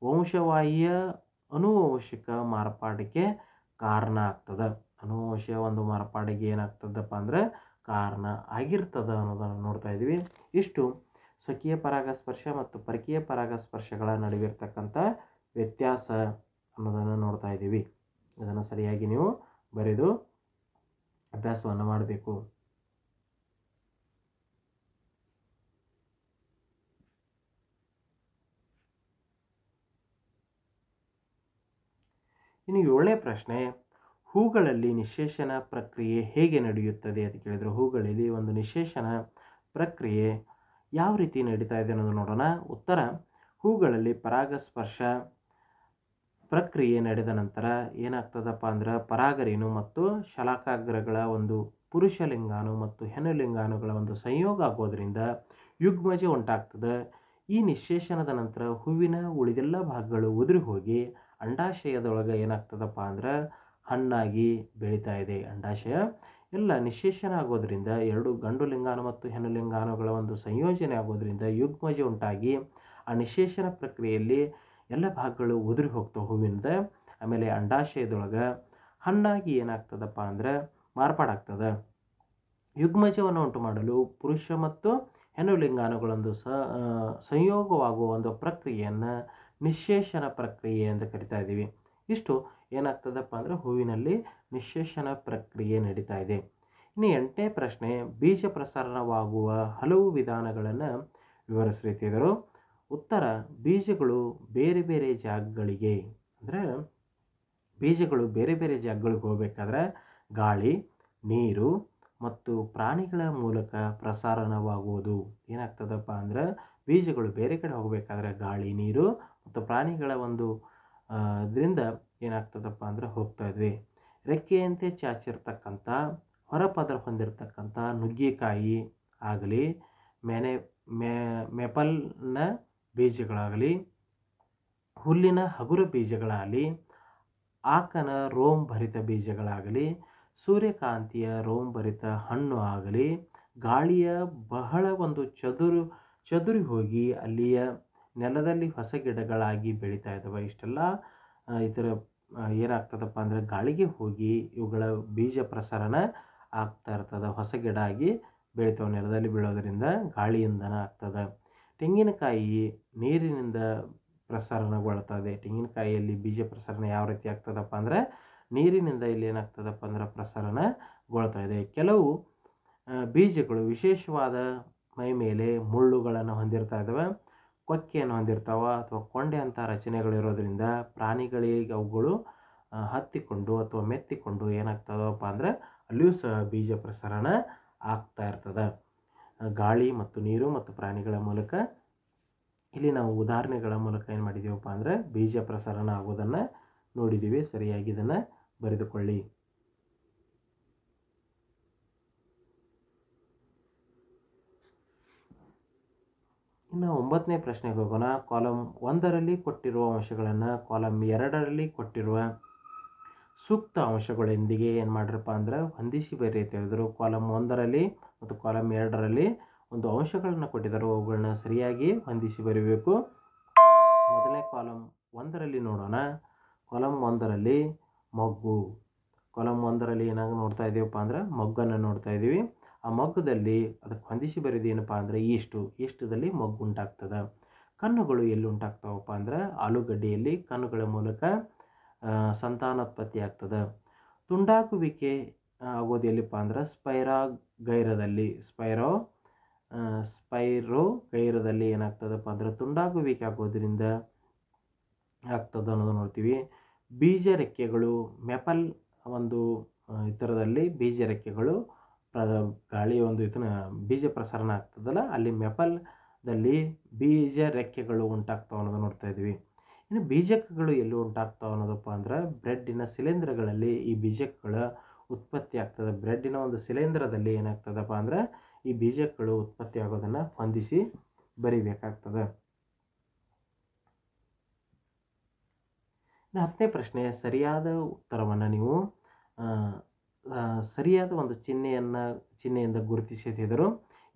ವಂಶವಾಹಿಯ ಅನುವಂಶಿಕ ಮಾರ್ಪಾಡಿಗೆ ಕಾರಣ ಆಗ್ತದೆ ಅನುವಂಶ ಒಂದು ಮಾರ್ಪಾಡಿಗೆ ಏನಾಗ್ತದಪ್ಪ ಅಂದರೆ ಕಾರಣ ಆಗಿರ್ತದ ಅನ್ನೋದನ್ನು ನೋಡ್ತಾ ಇದ್ದೀವಿ ಇಷ್ಟು ಸ್ವಕೀಯ ಪರಾಗಸ್ಪರ್ಶ ಮತ್ತು ಪರಕೀಯ ಪರಾಗಸ್ಪರ್ಶಗಳ ನಡುವಿರ್ತಕ್ಕಂಥ ವ್ಯತ್ಯಾಸ ಅನ್ನೋದನ್ನು ನೋಡ್ತಾ ಇದ್ದೀವಿ ಇದನ್ನು ಸರಿಯಾಗಿ ನೀವು ಬರೆದು ಅಭ್ಯಾಸವನ್ನು ಮಾಡಬೇಕು ಇನ್ನು ಏಳನೇ ಪ್ರಶ್ನೆ ಹೂಗಳಲ್ಲಿ ನಿಶೇಷನ ಪ್ರಕ್ರಿಯೆ ಹೇಗೆ ನಡೆಯುತ್ತದೆ ಅಂತ ಕೇಳಿದರೆ ಹೂಗಳಲ್ಲಿ ಒಂದು ನಿಶೇಷನ ಪ್ರಕ್ರಿಯೆ ಯಾವ ರೀತಿ ನಡೀತಾ ಇದೆ ಅನ್ನೋದು ನೋಡೋಣ ಉತ್ತರ ಹೂಗಳಲ್ಲಿ ಪರಾಗಸ್ಪರ್ಶ ಪ್ರಕ್ರಿಯೆ ನಡೆದ ನಂತರ ಏನಾಗ್ತದಪ್ಪ ಅಂದ್ರೆ ಪರಾಗರೇನು ಮತ್ತು ಶಲಾಕಾಗ್ರಗಳ ಒಂದು ಪುರುಷ ಲಿಂಗಾನು ಮತ್ತು ಹೆಣ್ಣು ಒಂದು ಸಂಯೋಗ ಆಗೋದರಿಂದ ಯುಗ್ಮಜೆ ಉಂಟಾಗ್ತದೆ ಈ ನಿಶೇಷಣದ ನಂತರ ಹೂವಿನ ಉಳಿದೆಲ್ಲ ಭಾಗಗಳು ಉದುರಿ ಹೋಗಿ ಅಂಡಾಶಯದೊಳಗೆ ಏನಾಗ್ತದಪ್ಪ ಅಂದ್ರೆ ಹಣ್ಣಾಗಿ ಬೆಳೀತಾ ಇದೆ ಅಂಡಾಶಯ ಎಲ್ಲ ನಿಶೇಷನ ಆಗೋದ್ರಿಂದ ಎರಡು ಗಂಡು ಲಿಂಗಾನು ಮತ್ತು ಹೆಣ್ಣು ಲಿಂಗಾನುಗಳ ಒಂದು ಸಂಯೋಜನೆ ಆಗೋದ್ರಿಂದ ಯುಗ್ಮಜ ಉಂಟಾಗಿ ಆ ನಿಶೇಷಣ ಪ್ರಕ್ರಿಯೆಯಲ್ಲಿ ಎಲ್ಲ ಭಾಗಗಳು ಉದುರಿ ಹೋಗ್ತಾವೆ ಹೂವಿಂದ ಆಮೇಲೆ ಅಂಡಾಶಯದೊಳಗೆ ಹಣ್ಣಾಗಿ ಏನಾಗ್ತದಪ್ಪ ಅಂದ್ರೆ ಮಾರ್ಪಾಡಾಗ್ತದೆ ಯುಗ್ಮಜವನ್ನು ಉಂಟು ಮಾಡಲು ಪುರುಷ ಮತ್ತು ಹೆಣ್ಣು ಲಿಂಗಾಣುಗಳೊಂದು ಸ ಸಂಯೋಗವಾಗುವ ಒಂದು ಪ್ರಕ್ರಿಯೆಯನ್ನು ನಿಶೇಷಣ ಪ್ರಕ್ರಿಯೆ ಅಂತ ಕರಿತಾ ಇದ್ದೀವಿ ಇಷ್ಟು ಏನಾಗ್ತದಪ್ಪ ಅಂದರೆ ಹೂವಿನಲ್ಲಿ ನಿಶೇಷಣ ಪ್ರಕ್ರಿಯೆ ನಡೀತಾ ಇದೆ ಇನ್ನು ಎಂಟನೇ ಪ್ರಶ್ನೆ ಬೀಜ ಪ್ರಸರಣವಾಗುವ ಹಲವು ವಿಧಾನಗಳನ್ನು ವಿವರಿಸಿರುತ್ತಿದ್ದರು ಉತ್ತರ ಬೀಜಗಳು ಬೇರೆ ಬೇರೆ ಜಾಗಗಳಿಗೆ ಅಂದರೆ ಬೀಜಗಳು ಬೇರೆ ಬೇರೆ ಜಾಗಗಳಿಗೆ ಹೋಗಬೇಕಾದ್ರೆ ಗಾಳಿ ನೀರು ಮತ್ತು ಪ್ರಾಣಿಗಳ ಮೂಲಕ ಪ್ರಸಾರಣವಾಗುವುದು ಏನಾಗ್ತದಪ್ಪ ಅಂದರೆ ಬೀಜಗಳು ಬೇರೆ ಕಡೆ ಹೋಗಬೇಕಾದ್ರೆ ಗಾಳಿ ನೀರು ಮತ್ತು ಪ್ರಾಣಿಗಳ ಒಂದು ಇದರಿಂದ ಏನಾಗ್ತದಪ್ಪ ಅಂದರೆ ಹೋಗ್ತಾ ಇದ್ವಿ ರೆಕ್ಕೆಯಂತೆ ಚಾಚಿರ್ತಕ್ಕಂಥ ಹೊರಪದರ ಹೊಂದಿರತಕ್ಕಂಥ ನುಗ್ಗೆಕಾಯಿ ಆಗಲಿ ಮೆನೆ ಮೆ ಮೆಪಲ್ನ ಬೀಜಗಳಾಗಲಿ ಹುಲ್ಲಿನ ಹಗುರ ಬೀಜಗಳಾಗಲಿ ಆಕನ ರೋಮ್ ಭರಿತ ಬೀಜಗಳಾಗಲಿ ಸೂರ್ಯಕಾಂತಿಯ ರೋಮ್ ಭರಿತ ಹಣ್ಣು ಆಗಲಿ ಗಾಳಿಯ ಬಹಳ ಒಂದು ಚದುರು ಚದುರಿ ಹೋಗಿ ಅಲ್ಲಿಯ ನೆಲದಲ್ಲಿ ಹೊಸ ಗಿಡಗಳಾಗಿ ಬೆಳೀತಾ ಇದ್ದಾವೆ ಇಷ್ಟೆಲ್ಲ ಇದರ ಏನಾಗ್ತದಪ್ಪ ಅಂದರೆ ಗಾಳಿಗೆ ಹೋಗಿ ಇವುಗಳ ಬೀಜ ಪ್ರಸರಣ ಆಗ್ತಾ ಇರ್ತದೆ ಹೊಸ ಗಿಡ ಆಗಿ ಬೆಳಿತಾವೆ ನೆಲದಲ್ಲಿ ಬೀಳೋದರಿಂದ ಗಾಳಿಯಿಂದನ ಆಗ್ತದೆ ತೆಂಗಿನಕಾಯಿ ನೀರಿನಿಂದ ಪ್ರಸರಣಗೊಳ್ತದೆ ತೆಂಗಿನಕಾಯಿಯಲ್ಲಿ ಬೀಜ ಪ್ರಸರಣ ಯಾವ ರೀತಿ ಆಗ್ತದಪ್ಪ ಅಂದರೆ ನೀರಿನಿಂದ ಇಲ್ಲಿ ಏನಾಗ್ತದಪ್ಪ ಅಂದ್ರೆ ಪ್ರಸರಣಗೊಳ್ತಾ ಇದೆ ಕೆಲವು ಬೀಜಗಳು ವಿಶೇಷವಾದ ಮೈ ಮೇಲೆ ಮುಳ್ಳುಗಳನ್ನು ಹೊಂದಿರ್ತಾ ಇದ್ದಾವೆ ಕೊಕ್ಕೆಯನ್ನು ಹೊಂದಿರ್ತಾವ ಅಥವಾ ಕೊಂಡೆ ರಚನೆಗಳು ರಚನೆಗಳಿರೋದ್ರಿಂದ ಪ್ರಾಣಿಗಳಿಗೆ ಅವುಗಳು ಹತ್ತಿಕೊಂಡು ಅಥವಾ ಮೆತ್ತಿಕೊಂಡು ಏನಾಗ್ತದಪ್ಪ ಅಂದರೆ ಅಲ್ಲಿಯೂ ಸಹ ಬೀಜ ಪ್ರಸರಣ ಆಗ್ತಾ ಇರ್ತದೆ ಗಾಳಿ ಮತ್ತು ನೀರು ಮತ್ತು ಪ್ರಾಣಿಗಳ ಮೂಲಕ ಇಲ್ಲಿ ನಾವು ಉದಾಹರಣೆಗಳ ಮೂಲಕ ಏನು ಮಾಡಿದ್ದೀವಪ್ಪ ಅಂದರೆ ಬೀಜ ಪ್ರಸರಣ ಆಗೋದನ್ನು ನೋಡಿದ್ದೀವಿ ಸರಿಯಾಗಿ ಇದನ್ನು ಬರೆದುಕೊಳ್ಳಿ ಇನ್ನು ಒಂಬತ್ತನೇ ಪ್ರಶ್ನೆಗೆ ಹೋಗೋಣ ಕಾಲಮ್ ಒಂದರಲ್ಲಿ ಕೊಟ್ಟಿರುವ ಅಂಶಗಳನ್ನು ಕಾಲಮ್ ಎರಡರಲ್ಲಿ ಕೊಟ್ಟಿರುವ ಸೂಕ್ತ ಅಂಶಗಳೊಂದಿಗೆ ಏನು ಮಾಡ್ರಪ್ಪ ಅಂದ್ರೆ ಹೊಂದಿಸಿ ಬೇರೆ ಹೇಳಿದರು ಕಾಲಮ್ ಒಂದರಲ್ಲಿ ಮತ್ತು ಕಾಲಮ್ ಎರಡರಲ್ಲಿ ಒಂದು ಅಂಶಗಳನ್ನು ಕೊಟ್ಟಿದ್ದಾರೆ ಅವುಗಳನ್ನ ಸರಿಯಾಗಿ ಹೊಂದಿಸಿ ಬರೀಬೇಕು ಮೊದಲನೇ ಕಾಲಮ್ ಒಂದರಲ್ಲಿ ನೋಡೋಣ ಕಾಲಮ್ ಒಂದರಲ್ಲಿ ಮಗ್ಗು ಕಾಲಮ್ ಒಂದರಲ್ಲಿ ಏನಾಗ ನೋಡ್ತಾ ಇದ್ದೀವಪ್ಪ ಅಂದ್ರೆ ಮಗ್ಗನ್ನು ನೋಡ್ತಾ ಇದ್ದೀವಿ ಆ ಮಗ್ಗದಲ್ಲಿ ಅದಕ್ಕೆ ಹೊಂದಿಸಿ ಬರೆದು ಏನಪ್ಪ ಅಂದರೆ ಈಷ್ಟು ಈಷ್ಟದಲ್ಲಿ ಮಗ್ಗು ಉಂಟಾಗ್ತದೆ ಕಣ್ಣುಗಳು ಎಲ್ಲಿ ಉಂಟಾಗ್ತಾವಪ್ಪ ಅಂದರೆ ಆಲೂಗಡ್ಡೆಯಲ್ಲಿ ಕಣ್ಣುಗಳ ಮೂಲಕ ಸಂತಾನೋತ್ಪತ್ತಿ ಆಗ್ತದೆ ತುಂಡಾಗುವಿಕೆ ಆಗೋದು ಎಲ್ಲಿಪ್ಪ ಅಂದ್ರೆ ಸ್ಪೈರಾ ಗೈರದಲ್ಲಿ ಸ್ಪೈರೋ ಸ್ಪೈರೋ ಗೈರದಲ್ಲಿ ಏನಾಗ್ತದಪ್ಪ ಅಂದರೆ ತುಂಡಾಗುವಿಕೆ ಆಗೋದ್ರಿಂದ ಆಗ್ತದೆ ಅನ್ನೋದು ನೋಡ್ತೀವಿ ಬೀಜ ರೆಕ್ಕೆಗಳು ಮೆಪಲ್ ಒಂದು ಈ ಥರದಲ್ಲಿ ಬೀಜ ರೆಕ್ಕೆಗಳು ಗಾಳಿ ಒಂದು ಇದನ್ನ ಬೀಜ ಪ್ರಸರಣ ಆಗ್ತದಲ್ಲ ಅಲ್ಲಿ ಮೆಪಲ್ದಲ್ಲಿ ಬೀಜ ರೆಕ್ಕೆಗಳು ಉಂಟಾಗ್ತಾವೆ ಅನ್ನೋದು ನೋಡ್ತಾ ಇದೀವಿ ಇನ್ನು ಬೀಜಕಗಳು ಎಲ್ಲಿ ಉಂಟಾಗ್ತಾವೆ ಅನ್ನೋದಪ್ಪ ಅಂದ್ರೆ ಬ್ರೆಡ್ಡಿನ ಶಿಲೇಂಧ್ರಗಳಲ್ಲಿ ಈ ಬೀಜಕಗಳ ಉತ್ಪತ್ತಿ ಆಗ್ತದೆ ಬ್ರೆಡ್ಡಿನ ಒಂದು ಶಿಲೇಂಧ್ರದಲ್ಲಿ ಏನಾಗ್ತದಪ್ಪ ಅಂದ್ರೆ ಈ ಬೀಜಕಗಳು ಉತ್ಪತ್ತಿ ಆಗೋದನ್ನು ಹೊಂದಿಸಿ ಬರಿಬೇಕಾಗ್ತದೆ ಇನ್ನು ಹತ್ತನೇ ಪ್ರಶ್ನೆ ಸರಿಯಾದ ಉತ್ತರವನ್ನು ನೀವು ಸರಿಯಾದ ಒಂದು ಚಿಹ್ನೆಯನ್ನು ಚಿಹ್ನೆಯಿಂದ ಗುರುತಿಸಿದರು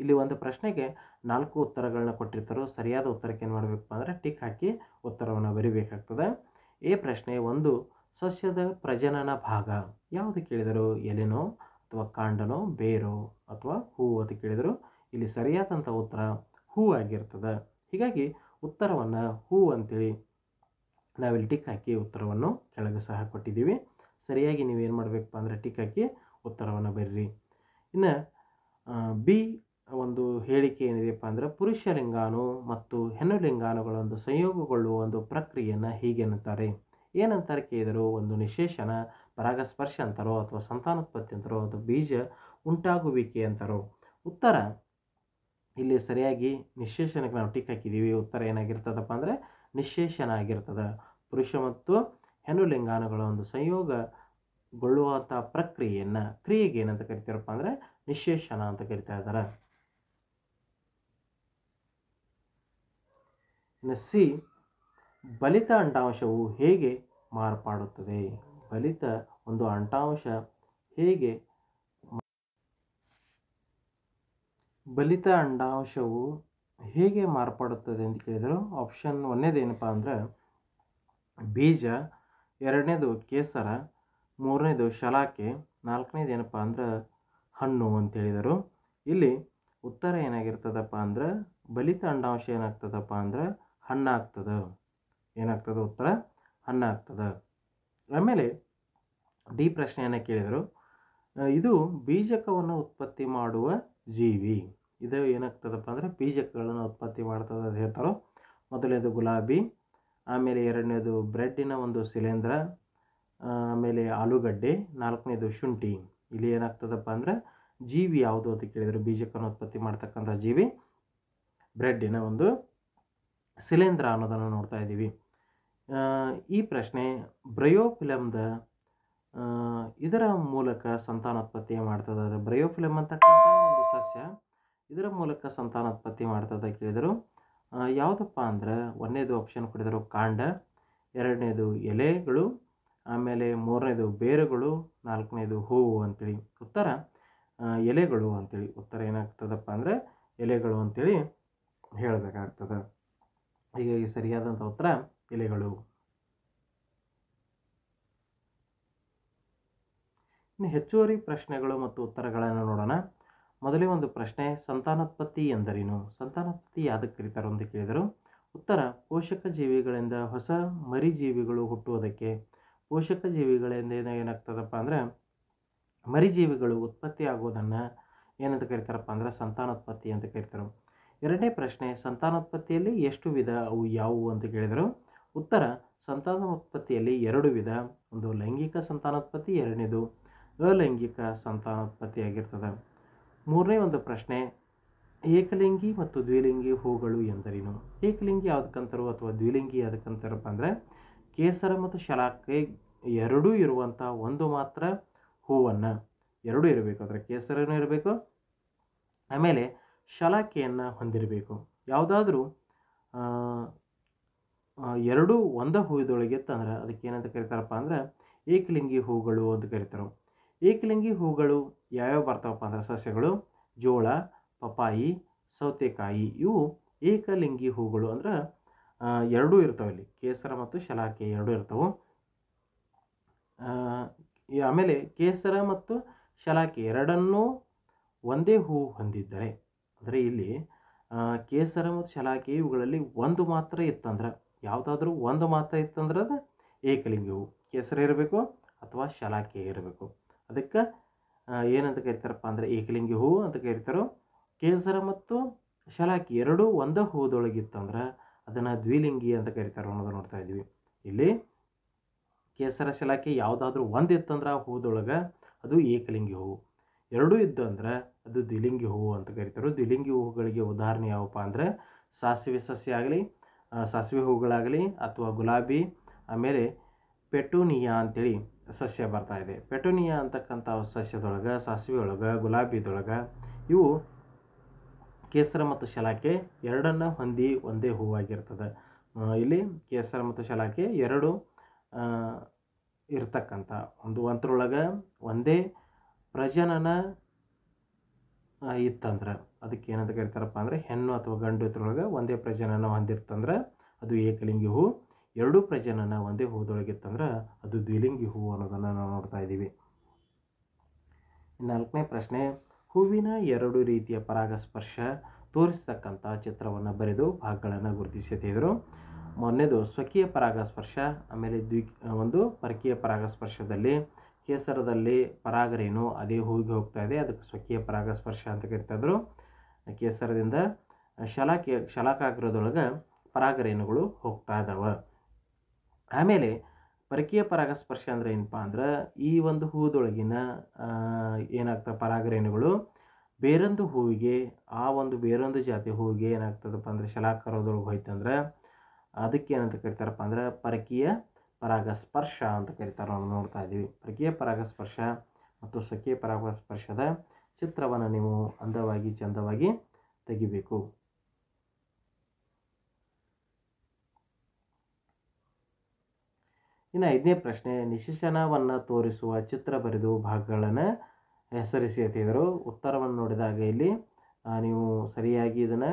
ಇಲ್ಲಿ ಒಂದು ಪ್ರಶ್ನೆಗೆ ನಾಲ್ಕು ಉತ್ತರಗಳನ್ನ ಕೊಟ್ಟಿರ್ತಾರೋ ಸರಿಯಾದ ಉತ್ತರಕ್ಕೆ ಏನು ಮಾಡಬೇಕು ಅಂದರೆ ಟಿಕ್ ಹಾಕಿ ಉತ್ತರವನ್ನು ಬರಿಬೇಕಾಗ್ತದೆ ಎ ಪ್ರಶ್ನೆ ಒಂದು ಸಸ್ಯದ ಪ್ರಜನನ ಭಾಗ ಯಾವುದು ಕೇಳಿದರು ಎಲೆನೋ ಅಥವಾ ಕಾಂಡನೋ ಬೇರೋ ಅಥವಾ ಹೂವು ಅಂತ ಕೇಳಿದರು ಇಲ್ಲಿ ಸರಿಯಾದಂಥ ಉತ್ತರ ಹೂ ಆಗಿರ್ತದೆ ಹೀಗಾಗಿ ಉತ್ತರವನ್ನು ಹೂ ಅಂತೇಳಿ ನಾವಿಲ್ಲಿ ಟಿಕ್ ಹಾಕಿ ಉತ್ತರವನ್ನು ಕೆಳಗೆ ಸಹ ಕೊಟ್ಟಿದ್ದೀವಿ ಸರಿಯಾಗಿ ನೀವು ಏನು ಮಾಡಬೇಕಪ್ಪ ಅಂದರೆ ಟಿಕ್ ಹಾಕಿ ಉತ್ತರವನ್ನು ಬರ್ರಿ ಇನ್ನು ಬಿ ಒಂದು ಹೇಳಿಕೆ ಏನಿದೆಯಪ್ಪ ಅಂದರೆ ಪುರುಷ ಲಿಂಗಾನು ಮತ್ತು ಹೆಣ್ಣು ಒಂದು ಸಂಯೋಗಗೊಳ್ಳುವ ಒಂದು ಪ್ರಕ್ರಿಯೆಯನ್ನು ಹೀಗೆನ್ನುತ್ತಾರೆ ಏನಂತಾರೆ ಕೇಳಿದರು ಒಂದು ನಿಶೇಷನ ಪರಾಗಸ್ಪರ್ಶ ಅಂತಾರೋ ಅಥವಾ ಸಂತಾನೋತ್ಪತ್ತಿ ಅಂತಾರೋ ಅಥವಾ ಬೀಜ ಉಂಟಾಗುವಿಕೆ ಅಂತಾರೋ ಉತ್ತರ ಇಲ್ಲಿ ಸರಿಯಾಗಿ ನಿಶೇಷನಕ್ಕೆ ನಾವು ಟಿಕ್ ಉತ್ತರ ಏನಾಗಿರ್ತದಪ್ಪ ಅಂದರೆ ನಿಶೇಷನ ಆಗಿರ್ತದೆ ಪುರುಷ ಮತ್ತು ಹೆಣ್ಣು ಒಂದು ಸಂಯೋಗಗೊಳ್ಳುವಂಥ ಪ್ರಕ್ರಿಯೆಯನ್ನು ಕ್ರಿಯೆಗೆ ಏನಂತ ಕರಿತಾರಪ್ಪ ಅಂದರೆ ನಿಶೇಷಣ ಅಂತ ಕರಿತಾ ಇದ್ದಾರೆ ಇನ್ನು ಸಿ ಬಲಿತ ಅಂಡಾಂಶವು ಹೇಗೆ ಮಾರ್ಪಾಡುತ್ತದೆ ಬಲಿತ ಒಂದು ಅಂಟಾಂಶ ಹೇಗೆ ಬಲಿತ ಅಂಡಾಂಶವು ಹೇಗೆ ಮಾರ್ಪಾಡುತ್ತದೆ ಅಂತ ಕೇಳಿದರು ಆಪ್ಷನ್ ಒಂದೇದೇನಪ್ಪ ಅಂದರೆ ಬೀಜ ಎರಡನೇದು ಕೇಸರ ಮೂರನೇದು ಶಲಾಕೆ ನಾಲ್ಕನೇದು ಏನಪ್ಪ ಅಂದ್ರೆ ಹಣ್ಣು ಅಂತ ಹೇಳಿದರು ಇಲ್ಲಿ ಉತ್ತರ ಏನಾಗಿರ್ತದಪ್ಪ ಅಂದ್ರೆ ಬಲಿತ ಅಂಡಾಂಶ ಏನಾಗ್ತದಪ್ಪ ಅಂದ್ರೆ ಹಣ್ಣಾಗ್ತದೆ ಏನಾಗ್ತದೆ ಉತ್ತರ ಹಣ್ಣಾಗ್ತದೆ ಆಮೇಲೆ ಡಿ ಪ್ರಶ್ನೆಯನ್ನು ಕೇಳಿದರು ಇದು ಬೀಜಕವನ್ನು ಉತ್ಪತ್ತಿ ಮಾಡುವ ಜೀವಿ ಇದು ಏನಾಗ್ತದಪ್ಪ ಅಂದರೆ ಬೀಜಕಗಳನ್ನು ಉತ್ಪತ್ತಿ ಮಾಡ್ತದೆ ಅಂತ ಹೇಳ್ತಾರೋ ಮೊದಲನೇದು ಗುಲಾಬಿ ಆಮೇಲೆ ಎರಡನೇದು ಬ್ರೆಡ್ಡಿನ ಒಂದು ಶಿಲೇಂಧ್ರ ಆಮೇಲೆ ಆಲೂಗಡ್ಡೆ ನಾಲ್ಕನೇದು ಶುಂಠಿ ಇಲ್ಲಿ ಏನಾಗ್ತದಪ್ಪ ಅಂದರೆ ಜೀವಿ ಯಾವುದು ಅಂತ ಕೇಳಿದರೆ ಬೀಜಕ್ಕನ್ನು ಉತ್ಪತ್ತಿ ಮಾಡ್ತಕ್ಕಂಥ ಜೀವಿ ಬ್ರೆಡ್ಡಿನ ಒಂದು ಶಿಲೇಂಧ್ರ ಅನ್ನೋದನ್ನು ನೋಡ್ತಾ ಇದ್ದೀವಿ ಈ ಪ್ರಶ್ನೆ ಬ್ರಯೋಫಿಲಮ್ದ ಇದರ ಮೂಲಕ ಸಂತಾನೋತ್ಪತ್ತಿ ಮಾಡ್ತದ ಬ್ರಯೋಫಿಲಮ್ ಅಂತಕ್ಕಂಥ ಒಂದು ಸಸ್ಯ ಇದರ ಮೂಲಕ ಸಂತಾನೋತ್ಪತ್ತಿ ಮಾಡ್ತದ ಕೇಳಿದರು ಯಾವುದಪ್ಪ ಅಂದರೆ ಒಂದನೇದು ಆಪ್ಷನ್ ಕೊಟ್ಟಿದ್ದರು ಕಾಂಡ ಎರಡನೇದು ಎಲೆಗಳು ಆಮೇಲೆ ಮೂರನೇದು ಬೇರುಗಳು ನಾಲ್ಕನೇದು ಹೂವು ಅಂತೇಳಿ ಉತ್ತರ ಎಲೆಗಳು ಅಂತೇಳಿ ಉತ್ತರ ಏನಾಗ್ತದಪ್ಪ ಅಂದರೆ ಎಲೆಗಳು ಅಂತೇಳಿ ಹೇಳಬೇಕಾಗ್ತದೆ ಹೀಗಾಗಿ ಸರಿಯಾದಂಥ ಉತ್ತರ ಎಲೆಗಳು ಇನ್ನು ಹೆಚ್ಚುವರಿ ಪ್ರಶ್ನೆಗಳು ಮತ್ತು ಉತ್ತರಗಳನ್ನು ನೋಡೋಣ ಮೊದಲೇ ಒಂದು ಪ್ರಶ್ನೆ ಸಂತಾನೋತ್ಪತ್ತಿ ಎಂದರೇನು ಸಂತಾನೋತ್ಪತ್ತಿ ಯಾವುದಕ್ಕೆ ಕರೀತಾರೆ ಅಂತ ಕೇಳಿದರು ಉತ್ತರ ಪೋಷಕ ಜೀವಿಗಳಿಂದ ಹೊಸ ಮರಿ ಜೀವಿಗಳು ಹುಟ್ಟುವುದಕ್ಕೆ ಪೋಷಕ ಜೀವಿಗಳಿಂದ ಏನೋ ಏನಾಗ್ತದಪ್ಪ ಅಂದರೆ ಮರಿಜೀವಿಗಳು ಉತ್ಪತ್ತಿ ಆಗೋದನ್ನು ಏನಂತ ಕರಿತಾರಪ್ಪ ಅಂದರೆ ಸಂತಾನೋತ್ಪತ್ತಿ ಅಂತ ಕರಿತಾರೆ ಎರಡನೇ ಪ್ರಶ್ನೆ ಸಂತಾನೋತ್ಪತ್ತಿಯಲ್ಲಿ ಎಷ್ಟು ವಿಧ ಅವು ಯಾವುವು ಅಂತ ಕೇಳಿದರು ಉತ್ತರ ಸಂತಾನೋತ್ಪತ್ತಿಯಲ್ಲಿ ಎರಡು ವಿಧ ಒಂದು ಲೈಂಗಿಕ ಸಂತಾನೋತ್ಪತ್ತಿ ಎರಡನೇದು ಅಲೈಂಗಿಕ ಸಂತಾನೋತ್ಪತ್ತಿಯಾಗಿರ್ತದೆ ಮೂರನೇ ಒಂದು ಪ್ರಶ್ನೆ ಏಕಲಿಂಗಿ ಮತ್ತು ದ್ವಿಲಿಂಗಿ ಹೂಗಳು ಎಂದರೇನು ಏಕಲಿಂಗಿ ಯಾವುದಕ್ಕಂತಾರೋ ಅಥವಾ ದ್ವಿಲಿಂಗಿ ಯಾವುದಕ್ಕಂತಾರಪ್ಪ ಅಂದರೆ ಕೇಸರ ಮತ್ತು ಶಲಾಖೆ ಎರಡೂ ಇರುವಂಥ ಒಂದು ಮಾತ್ರ ಹೂವನ್ನು ಎರಡೂ ಇರಬೇಕು ಅದರ ಕೇಸರನೂ ಇರಬೇಕು ಆಮೇಲೆ ಶಲಾಖೆಯನ್ನು ಹೊಂದಿರಬೇಕು ಯಾವುದಾದ್ರೂ ಎರಡೂ ಒಂದ ಹೂವಿದೊಳಗೆ ತಂದ್ರೆ ಅದಕ್ಕೆ ಏನಂತ ಕರಿತಾರಪ್ಪ ಅಂದ್ರೆ ಏಕಲಿಂಗಿ ಹೂಗಳು ಅಂತ ಕರಿತಾರೆ ಏಕಲಿಂಗಿ ಹೂಗಳು ಯಾವ್ಯಾವ ಬರ್ತಾವಪ್ಪ ಅಂದರೆ ಸಸ್ಯಗಳು ಜೋಳ ಪಪಾಯಿ ಸೌತೆಕಾಯಿ ಇವು ಏಕಲಿಂಗಿ ಹೂಗಳು ಅಂದ್ರೆ ಎರಡೂ ಇರ್ತಾವೆ ಇಲ್ಲಿ ಕೇಸರ ಮತ್ತು ಶಲಾಕೆ ಎರಡೂ ಇರ್ತವೆ ಆಮೇಲೆ ಕೇಸರ ಮತ್ತು ಶಲಾಕೆ ಎರಡನ್ನೂ ಒಂದೇ ಹೂವು ಹೊಂದಿದ್ದರೆ ಅಂದರೆ ಇಲ್ಲಿ ಕೇಸರ ಮತ್ತು ಶಲಾಕೆ ಇವುಗಳಲ್ಲಿ ಒಂದು ಮಾತ್ರ ಇತ್ತಂದ್ರೆ ಯಾವುದಾದ್ರೂ ಒಂದು ಮಾತ್ರ ಇತ್ತಂದ್ರೆ ಅದು ಏಕಲಿಂಗಿ ಹೂವು ಕೇಸರ ಇರಬೇಕು ಅಥವಾ ಶಲಾಕೆ ಇರಬೇಕು ಅದಕ್ಕೆ ಏನಂತ ಕರಿತಾರಪ್ಪ ಅಂದರೆ ಏಕಲಿಂಗಿ ಹೂವು ಅಂತ ಕರಿತಾರೋ ಕೇಸರ ಮತ್ತು ಶಲಾಕಿ ಎರಡೂ ಒಂದೇ ಹೂದೊಳಗಿತ್ತಂದ್ರೆ ಅದನ್ನು ದ್ವಿಲಿಂಗಿ ಅಂತ ಕರಿತಾರೆ ಅನ್ನೋದು ನೋಡ್ತಾ ಇದ್ವಿ ಇಲ್ಲಿ ಕೇಸರ ಶಲಾಕಿ ಯಾವುದಾದ್ರೂ ಒಂದು ಇತ್ತಂದ್ರೆ ಆ ಹೂದೊಳಗೆ ಅದು ಏಕಲಿಂಗಿ ಹೂವು ಎರಡೂ ಇದ್ದಂದ್ರೆ ಅದು ದ್ವಿಲಿಂಗಿ ಹೂವು ಅಂತ ಕರಿತಾರೆ ದ್ವಿಲಿಂಗಿ ಹೂವುಗಳಿಗೆ ಉದಾಹರಣೆ ಯಾವಪ್ಪ ಅಂದರೆ ಸಾಸಿವೆ ಸಸ್ಯ ಆಗಲಿ ಸಾಸಿವೆ ಹೂಗಳಾಗಲಿ ಅಥವಾ ಗುಲಾಬಿ ಆಮೇಲೆ ಪೆಟೂನಿಯಾ ಅಂತೇಳಿ ಸಸ್ಯ ಬರ್ತಾ ಇದೆ ಪೆಟೂನಿಯಾ ಅಂತಕ್ಕಂಥ ಸಸ್ಯದೊಳಗೆ ಸಾಸಿವೆ ಒಳಗೆ ಗುಲಾಬಿದೊಳಗೆ ಇವು ಕೇಸರ ಮತ್ತು ಶಲಾಕೆ ಎರಡನ್ನು ಹೊಂದಿ ಒಂದೇ ಹೂವಾಗಿರ್ತದೆ ಇಲ್ಲಿ ಕೇಸರ ಮತ್ತು ಶಲಾಕೆ ಎರಡು ಇರ್ತಕ್ಕಂಥ ಒಂದು ಒಂತರೊಳಗೆ ಒಂದೇ ಪ್ರಜನನ ಇತ್ತಂದ್ರೆ ಅದಕ್ಕೆ ಏನಂತ ಕರಿತಾರಪ್ಪ ಅಂದರೆ ಹೆಣ್ಣು ಅಥವಾ ಗಂಡು ಇದ್ರೊಳಗೆ ಒಂದೇ ಪ್ರಜನನ ಹೊಂದಿರ್ತಂದ್ರೆ ಅದು ಏಕಲಿಂಗಿ ಹೂ ಎರಡೂ ಪ್ರಜನನ ಒಂದೇ ಹೂದೊಳಗಿತ್ತಂದ್ರೆ ಅದು ದ್ವಿಲಿಂಗಿ ಹೂವು ಅನ್ನೋದನ್ನು ನಾವು ನೋಡ್ತಾ ಇದ್ದೀವಿ ನಾಲ್ಕನೇ ಪ್ರಶ್ನೆ ಹೂವಿನ ಎರಡು ರೀತಿಯ ಪರಾಗಸ್ಪರ್ಶ ತೋರಿಸ್ತಕ್ಕಂಥ ಚಿತ್ರವನ್ನು ಬರೆದು ಭಾಗಗಳನ್ನು ಗುರುತಿಸುತ್ತಿದ್ದರು ಮೊನ್ನೆದು ಸ್ವಕೀಯ ಪರಾಗಸ್ಪರ್ಶ ಆಮೇಲೆ ದ್ವಿ ಒಂದು ಪರಕೀಯ ಪರಾಗಸ್ಪರ್ಶದಲ್ಲಿ ಕೇಸರದಲ್ಲಿ ಪರಾಗರೇನು ಅದೇ ಹೂವಿಗೆ ಹೋಗ್ತಾ ಇದೆ ಅದಕ್ಕೆ ಸ್ವಕೀಯ ಪರಾಗಸ್ಪರ್ಶ ಅಂತ ಕರಿತಾಯಿದ್ರು ಕೇಸರದಿಂದ ಶಲಾಕೆ ಶಲಾಕಾಗ್ರದೊಳಗೆ ಪರಾಗರೇನುಗಳು ಹೋಗ್ತಾ ಇದ್ದಾವೆ ಆಮೇಲೆ ಪರಕೀಯ ಪರಾಗಸ್ಪರ್ಶ ಅಂದರೆ ಏನಪ್ಪ ಅಂದ್ರೆ ಈ ಒಂದು ಹೂದೊಳಗಿನ ಏನಾಗ್ತದೆ ಪರಾಗರೇಣುಗಳು ಬೇರೊಂದು ಹೂವಿಗೆ ಆ ಒಂದು ಬೇರೊಂದು ಜಾತಿ ಹೂವಿಗೆ ಏನಾಗ್ತದಪ್ಪ ಅಂದರೆ ಶಲಾಕಾರದೊಳಗೆ ಹೋಯ್ತಂದ್ರೆ ಅದಕ್ಕೆ ಏನಂತ ಕರಿತಾರಪ್ಪ ಅಂದ್ರೆ ಪರಕೀಯ ಪರಾಗಸ್ಪರ್ಶ ಅಂತ ಕರಿತಾರೆ ನಾವು ನೋಡ್ತಾ ಇದ್ದೀವಿ ಪರಕೀಯ ಪರಾಗಸ್ಪರ್ಶ ಮತ್ತು ಸ್ವಕೀಯ ಪರಾಗಸ್ಪರ್ಶದ ಚಿತ್ರವನ್ನು ನೀವು ಅಂದವಾಗಿ ಚಂದವಾಗಿ ತೆಗಿಬೇಕು ಇನ್ನು ಐದನೇ ಪ್ರಶ್ನೆ ನಿಶಿಶನವನ್ನು ತೋರಿಸುವ ಚಿತ್ರ ಬರೆದು ಭಾಗಗಳನ್ನು ಹೆಸರಿಸಿ ಅಂತಿದ್ದರು ಉತ್ತರವನ್ನು ನೋಡಿದಾಗ ಇಲ್ಲಿ ನೀವು ಸರಿಯಾಗಿ ಇದನ್ನು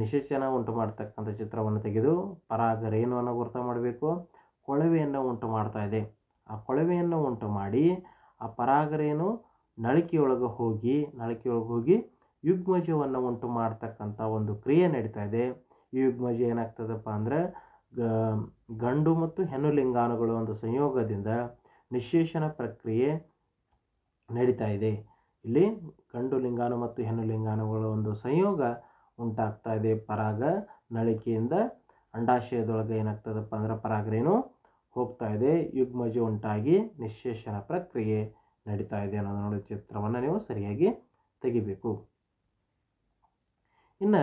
ನಿಶಿಶನ ಉಂಟು ಮಾಡ್ತಕ್ಕಂಥ ಚಿತ್ರವನ್ನು ತೆಗೆದು ಪರಾಗ ರೇನುವನ್ನು ಗುರುತ ಮಾಡಬೇಕು ಕೊಳವೆಯನ್ನು ಉಂಟು ಮಾಡ್ತಾ ಇದೆ ಆ ಕೊಳವೆಯನ್ನು ಉಂಟು ಮಾಡಿ ಆ ಪರಾಗರೇನು ನಳಿಕೆಯೊಳಗೆ ಹೋಗಿ ನಳಿಕೆಯೊಳಗೆ ಹೋಗಿ ಯುಗ್ಮಜವನ್ನು ಉಂಟು ಮಾಡ್ತಕ್ಕಂಥ ಒಂದು ಕ್ರಿಯೆ ನಡೀತಾ ಇದೆ ಈ ಯುಗ್ಮಜ ಏನಾಗ್ತದಪ್ಪ ಅಂದರೆ ಗಂಡು ಮತ್ತು ಹೆಣ್ಣು ಲಿಂಗಾಣುಗಳು ಒಂದು ಸಂಯೋಗದಿಂದ ನಿಶೇಷಣ ಪ್ರಕ್ರಿಯೆ ನಡೀತಾ ಇದೆ ಇಲ್ಲಿ ಗಂಡು ಲಿಂಗಾಣು ಮತ್ತು ಹೆಣ್ಣು ಲಿಂಗಾಣುಗಳ ಒಂದು ಸಂಯೋಗ ಉಂಟಾಗ್ತಾ ಇದೆ ಪರಾಗ ನಳಿಕೆಯಿಂದ ಅಂಡಾಶಯದೊಳಗೆ ಏನಾಗ್ತದಪ್ಪ ಅಂದ್ರೆ ಪರಾಗ್ರೇನು ಹೋಗ್ತಾ ಇದೆ ಯುಗ್ಮಜ ಉಂಟಾಗಿ ನಿಶೇಷಣ ಪ್ರಕ್ರಿಯೆ ನಡೀತಾ ಇದೆ ಅನ್ನೋದು ನೋಡಿ ಚಿತ್ರವನ್ನು ನೀವು ಸರಿಯಾಗಿ ತೆಗಿಬೇಕು ಇನ್ನು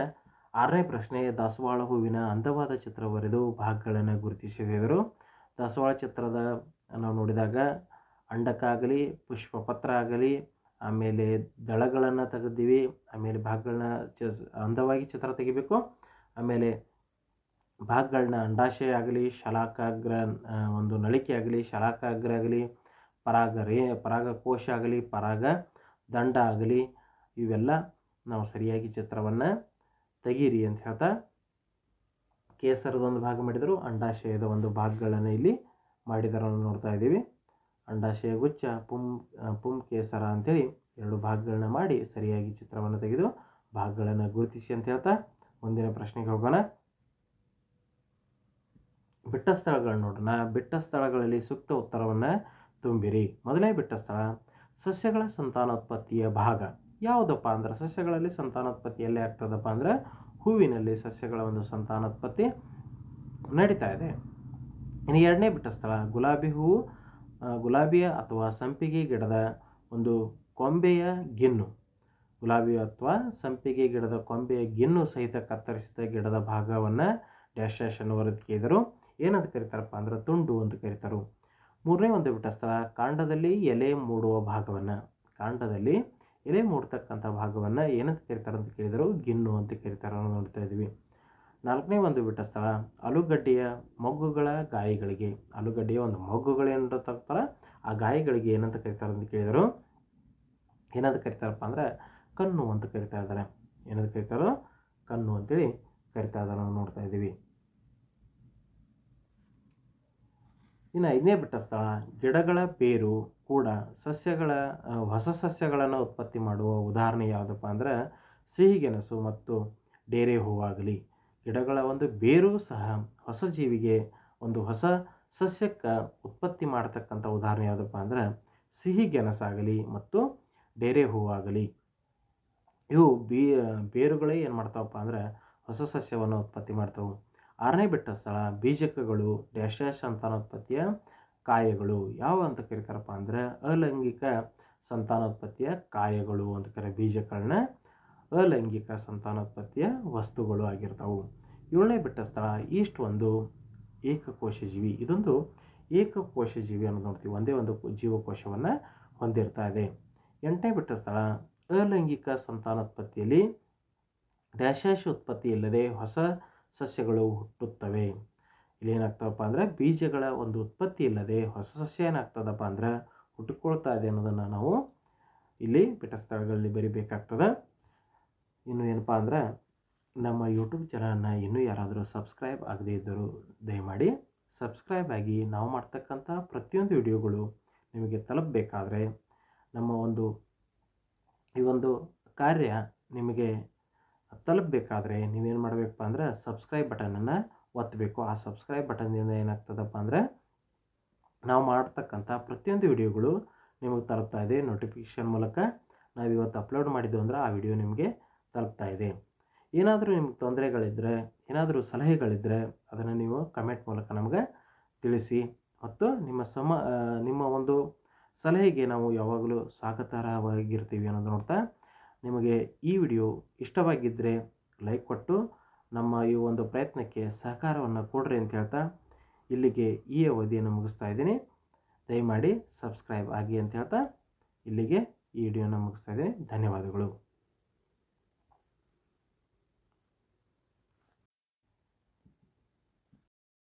ಆರನೇ ಪ್ರಶ್ನೆ ದಾಸವಾಳ ಹೂವಿನ ಅಂದವಾದ ಚಿತ್ರ ಬರೆದು ಭಾಗಗಳನ್ನು ಗುರುತಿಸಿದೆವರು ದಾಸವಾಳ ಚಿತ್ರದ ನಾವು ನೋಡಿದಾಗ ಅಂಡಕ್ಕಾಗಲಿ ಪುಷ್ಪಪತ್ರ ಆಗಲಿ ಆಮೇಲೆ ದಳಗಳನ್ನು ತೆಗ್ದೀವಿ ಆಮೇಲೆ ಭಾಗಗಳನ್ನ ಚ ಅಂದವಾಗಿ ಚಿತ್ರ ತೆಗಿಬೇಕು ಆಮೇಲೆ ಭಾಗಗಳನ್ನ ಅಂಡಾಶಯ ಆಗಲಿ ಶಲಾಕಾಗ್ರ ಒಂದು ನಳಿಕೆ ಆಗಲಿ ಶಲಾಕಾಗ್ರ ಆಗಲಿ ಪರಾಗ ರೇ ಪರಾಗ ಕೋಶ ಆಗಲಿ ಪರಾಗ ದಂಡ ಆಗಲಿ ಇವೆಲ್ಲ ನಾವು ಸರಿಯಾಗಿ ಚಿತ್ರವನ್ನು ತೆಗೀರಿ ಅಂತ ಹೇಳ್ತಾ ಕೇಸರದ ಒಂದು ಭಾಗ ಮಾಡಿದರು ಅಂಡಾಶಯದ ಒಂದು ಭಾಗಗಳನ್ನು ಇಲ್ಲಿ ಮಾಡಿದರನ್ನು ನೋಡ್ತಾ ಇದ್ದೀವಿ ಅಂಡಾಶಯ ಗುಚ್ಛ ಪುಂ ಪುಂ ಕೇಸರ ಅಂತೇಳಿ ಎರಡು ಭಾಗಗಳನ್ನ ಮಾಡಿ ಸರಿಯಾಗಿ ಚಿತ್ರವನ್ನು ತೆಗೆದು ಭಾಗಗಳನ್ನು ಗುರುತಿಸಿ ಅಂತ ಹೇಳ್ತಾ ಮುಂದಿನ ಪ್ರಶ್ನೆಗೆ ಹೋಗೋಣ ಬಿಟ್ಟ ಸ್ಥಳಗಳನ್ನ ನೋಡೋಣ ಬಿಟ್ಟ ಸ್ಥಳಗಳಲ್ಲಿ ಸೂಕ್ತ ಉತ್ತರವನ್ನು ತುಂಬಿರಿ ಮೊದಲೇ ಬಿಟ್ಟ ಸ್ಥಳ ಸಸ್ಯಗಳ ಸಂತಾನೋತ್ಪತ್ತಿಯ ಭಾಗ ಯಾವುದಪ್ಪ ಅಂದ್ರೆ ಸಸ್ಯಗಳಲ್ಲಿ ಸಂತಾನೋತ್ಪತ್ತಿ ಎಲ್ಲಿ ಆಗ್ತದಪ್ಪ ಅಂದರೆ ಹೂವಿನಲ್ಲಿ ಸಸ್ಯಗಳ ಒಂದು ಸಂತಾನೋತ್ಪತ್ತಿ ನಡೀತಾ ಇದೆ ಇನ್ನು ಎರಡನೇ ಬಿಟ್ಟ ಸ್ಥಳ ಗುಲಾಬಿ ಹೂವು ಗುಲಾಬಿಯ ಅಥವಾ ಸಂಪಿಗೆ ಗಿಡದ ಒಂದು ಕೊಂಬೆಯ ಗಿನ್ನು ಗುಲಾಬಿ ಅಥವಾ ಸಂಪಿಗೆ ಗಿಡದ ಕೊಂಬೆಯ ಗಿನ್ನು ಸಹಿತ ಕತ್ತರಿಸಿದ ಗಿಡದ ಭಾಗವನ್ನು ಡ್ಯಾಶ್ ಡ್ಯಾಶ್ ಅನ್ನು ಏನಂತ ಕರೀತಾರಪ್ಪ ಅಂದ್ರೆ ತುಂಡು ಅಂತ ಕರಿತರು ಮೂರನೇ ಒಂದು ಬಿಟ್ಟ ಸ್ಥಳ ಕಾಂಡದಲ್ಲಿ ಎಲೆ ಮೂಡುವ ಭಾಗವನ್ನು ಕಾಂಡದಲ್ಲಿ ಎಲೆ ಮೂಡ್ತಕ್ಕಂಥ ಭಾಗವನ್ನು ಏನಂತ ಕರೀತಾರೆ ಅಂತ ಕೇಳಿದರು ಗಿನ್ನು ಅಂತ ಕರೀತಾರೆ ನೋಡ್ತಾ ಇದ್ದೀವಿ ನಾಲ್ಕನೇ ಒಂದು ಬಿಟ್ಟ ಸ್ಥಳ ಆಲೂಗಡ್ಡೆಯ ಮೊಗ್ಗುಗಳ ಗಾಯಿಗಳಿಗೆ ಆಲೂಗಡ್ಡೆಯ ಒಂದು ತರ್ತಾರೆ ಆ ಗಾಯಿಗಳಿಗೆ ಏನಂತ ಕರೀತಾರೆ ಅಂತ ಕೇಳಿದರು ಏನಂತ ಕರಿತಾರಪ್ಪ ಅಂದರೆ ಕಣ್ಣು ಅಂತ ಕರಿತಾ ಇದ್ದಾರೆ ಏನಂತ ಕರಿತಾರೋ ಕಣ್ಣು ಅಂತೇಳಿ ಕರಿತಾ ಇದ್ದಾರೆ ನಾವು ನೋಡ್ತಾ ಇದ್ದೀವಿ ಇನ್ನು ಐದನೇ ಬಿಟ್ಟ ಸ್ಥಳ ಗಿಡಗಳ ಬೇರು ಕೂಡ ಸಸ್ಯಗಳ ಹೊಸ ಸಸ್ಯಗಳನ್ನು ಉತ್ಪತ್ತಿ ಮಾಡುವ ಉದಾಹರಣೆ ಯಾವುದಪ್ಪ ಅಂದ್ರೆ ಸಿಹಿಗೆಣಸು ಮತ್ತು ಡೇರೆ ಹೂವಾಗಲಿ ಗಿಡಗಳ ಒಂದು ಬೇರು ಸಹ ಹೊಸ ಜೀವಿಗೆ ಒಂದು ಹೊಸ ಸಸ್ಯಕ್ಕೆ ಉತ್ಪತ್ತಿ ಮಾಡ್ತಕ್ಕಂಥ ಉದಾಹರಣೆ ಯಾವುದಪ್ಪ ಅಂದ್ರೆ ಸಿಹಿಗೆಣಸಾಗಲಿ ಮತ್ತು ಡೇರೆ ಹೂವಾಗಲಿ ಇವು ಬೀ ಬೇರುಗಳೇ ಏನು ಮಾಡ್ತಾವಪ್ಪ ಅಂದ್ರೆ ಹೊಸ ಸಸ್ಯವನ್ನು ಉತ್ಪತ್ತಿ ಮಾಡ್ತಾವೆ ಆರನೇ ಬಿಟ್ಟ ಸ್ಥಳ ಬೀಜಕಗಳು ಡ್ಯಾಶ್ ಡ್ಯಾಶ್ ಸಂತಾನೋತ್ಪತ್ತಿಯ ಕಾಯಗಳು ಯಾವ ಅಂತ ಕರಿತಾರಪ್ಪ ಅಂದರೆ ಅಲೈಂಗಿಕ ಸಂತಾನೋತ್ಪತ್ತಿಯ ಕಾಯಗಳು ಅಂತ ಕರೆ ಬೀಜಕರಣ ಅಲೈಂಗಿಕ ಸಂತಾನೋತ್ಪತ್ತಿಯ ವಸ್ತುಗಳು ಆಗಿರ್ತಾವೆ ಏಳನೇ ಬಿಟ್ಟ ಸ್ಥಳ ಈಸ್ಟ್ ಒಂದು ಜೀವಿ ಇದೊಂದು ಏಕಕೋಶ ಜೀವಿ ಅನ್ನೋದು ನೋಡ್ತೀವಿ ಒಂದೇ ಒಂದು ಜೀವಕೋಶವನ್ನು ಹೊಂದಿರ್ತಾ ಇದೆ ಎಂಟನೇ ಬಿಟ್ಟ ಸ್ಥಳ ಅಲೈಂಗಿಕ ಸಂತಾನೋತ್ಪತ್ತಿಯಲ್ಲಿ ಡ್ಯಾಶಾಶ್ ಉತ್ಪತ್ತಿ ಇಲ್ಲದೆ ಹೊಸ ಸಸ್ಯಗಳು ಹುಟ್ಟುತ್ತವೆ ಇಲ್ಲೇನಾಗ್ತವಪ್ಪ ಅಂದರೆ ಬೀಜಗಳ ಒಂದು ಉತ್ಪತ್ತಿ ಇಲ್ಲದೆ ಹೊಸ ಸಸ್ಯ ಏನಾಗ್ತದಪ್ಪ ಅಂದ್ರೆ ಹುಟ್ಟುಕೊಳ್ತಾ ಇದೆ ಅನ್ನೋದನ್ನು ನಾವು ಇಲ್ಲಿ ಸ್ಥಳಗಳಲ್ಲಿ ಬರಿಬೇಕಾಗ್ತದೆ ಇನ್ನು ಏನಪ್ಪ ಅಂದ್ರೆ ನಮ್ಮ ಯೂಟ್ಯೂಬ್ ಚಾನಲನ್ನು ಇನ್ನೂ ಯಾರಾದರೂ ಸಬ್ಸ್ಕ್ರೈಬ್ ಆಗದೇ ಇದ್ದರೂ ದಯಮಾಡಿ ಸಬ್ಸ್ಕ್ರೈಬ್ ಆಗಿ ನಾವು ಮಾಡ್ತಕ್ಕಂಥ ಪ್ರತಿಯೊಂದು ವಿಡಿಯೋಗಳು ನಿಮಗೆ ತಲುಪಬೇಕಾದ್ರೆ ನಮ್ಮ ಒಂದು ಈ ಒಂದು ಕಾರ್ಯ ನಿಮಗೆ ತಲುಪಬೇಕಾದ್ರೆ ನೀವೇನು ಮಾಡಬೇಕಪ್ಪ ಅಂದ್ರೆ ಸಬ್ಸ್ಕ್ರೈಬ್ ಬಟನನ್ನು ಒತ್ತಬೇಕು ಆ ಸಬ್ಸ್ಕ್ರೈಬ್ ಬಟನ್ನಿಂದ ಏನಾಗ್ತದಪ್ಪ ಅಂದರೆ ನಾವು ಮಾಡ್ತಕ್ಕಂಥ ಪ್ರತಿಯೊಂದು ವಿಡಿಯೋಗಳು ನಿಮಗೆ ತಲುಪ್ತಾ ಇದೆ ನೋಟಿಫಿಕೇಷನ್ ಮೂಲಕ ನಾವು ಇವತ್ತು ಅಪ್ಲೋಡ್ ಮಾಡಿದ್ದು ಅಂದ್ರೆ ಆ ವಿಡಿಯೋ ನಿಮಗೆ ತಲುಪ್ತಾ ಇದೆ ಏನಾದರೂ ನಿಮ್ಗೆ ತೊಂದರೆಗಳಿದ್ದರೆ ಏನಾದರೂ ಸಲಹೆಗಳಿದ್ದರೆ ಅದನ್ನು ನೀವು ಕಮೆಂಟ್ ಮೂಲಕ ನಮಗೆ ತಿಳಿಸಿ ಮತ್ತು ನಿಮ್ಮ ಸಮ ನಿಮ್ಮ ಒಂದು ಸಲಹೆಗೆ ನಾವು ಯಾವಾಗಲೂ ಸ್ವಾಗತಾರ್ಹವಾಗಿರ್ತೀವಿ ಅನ್ನೋದು ನೋಡ್ತಾ ನಿಮಗೆ ಈ ವಿಡಿಯೋ ಇಷ್ಟವಾಗಿದ್ದರೆ ಲೈಕ್ ಕೊಟ್ಟು ನಮ್ಮ ಈ ಒಂದು ಪ್ರಯತ್ನಕ್ಕೆ ಸಹಕಾರವನ್ನು ಕೊಡ್ರಿ ಅಂತ ಹೇಳ್ತಾ ಇಲ್ಲಿಗೆ ಈ ಅವಧಿಯನ್ನು ಮುಗಿಸ್ತಾ ಇದ್ದೀನಿ ದಯಮಾಡಿ ಸಬ್ಸ್ಕ್ರೈಬ್ ಆಗಿ ಅಂತ ಹೇಳ್ತಾ ಇಲ್ಲಿಗೆ ಈ ವಿಡಿಯೋನ ಮುಗಿಸ್ತಾ ಇದ್ದೀನಿ ಧನ್ಯವಾದಗಳು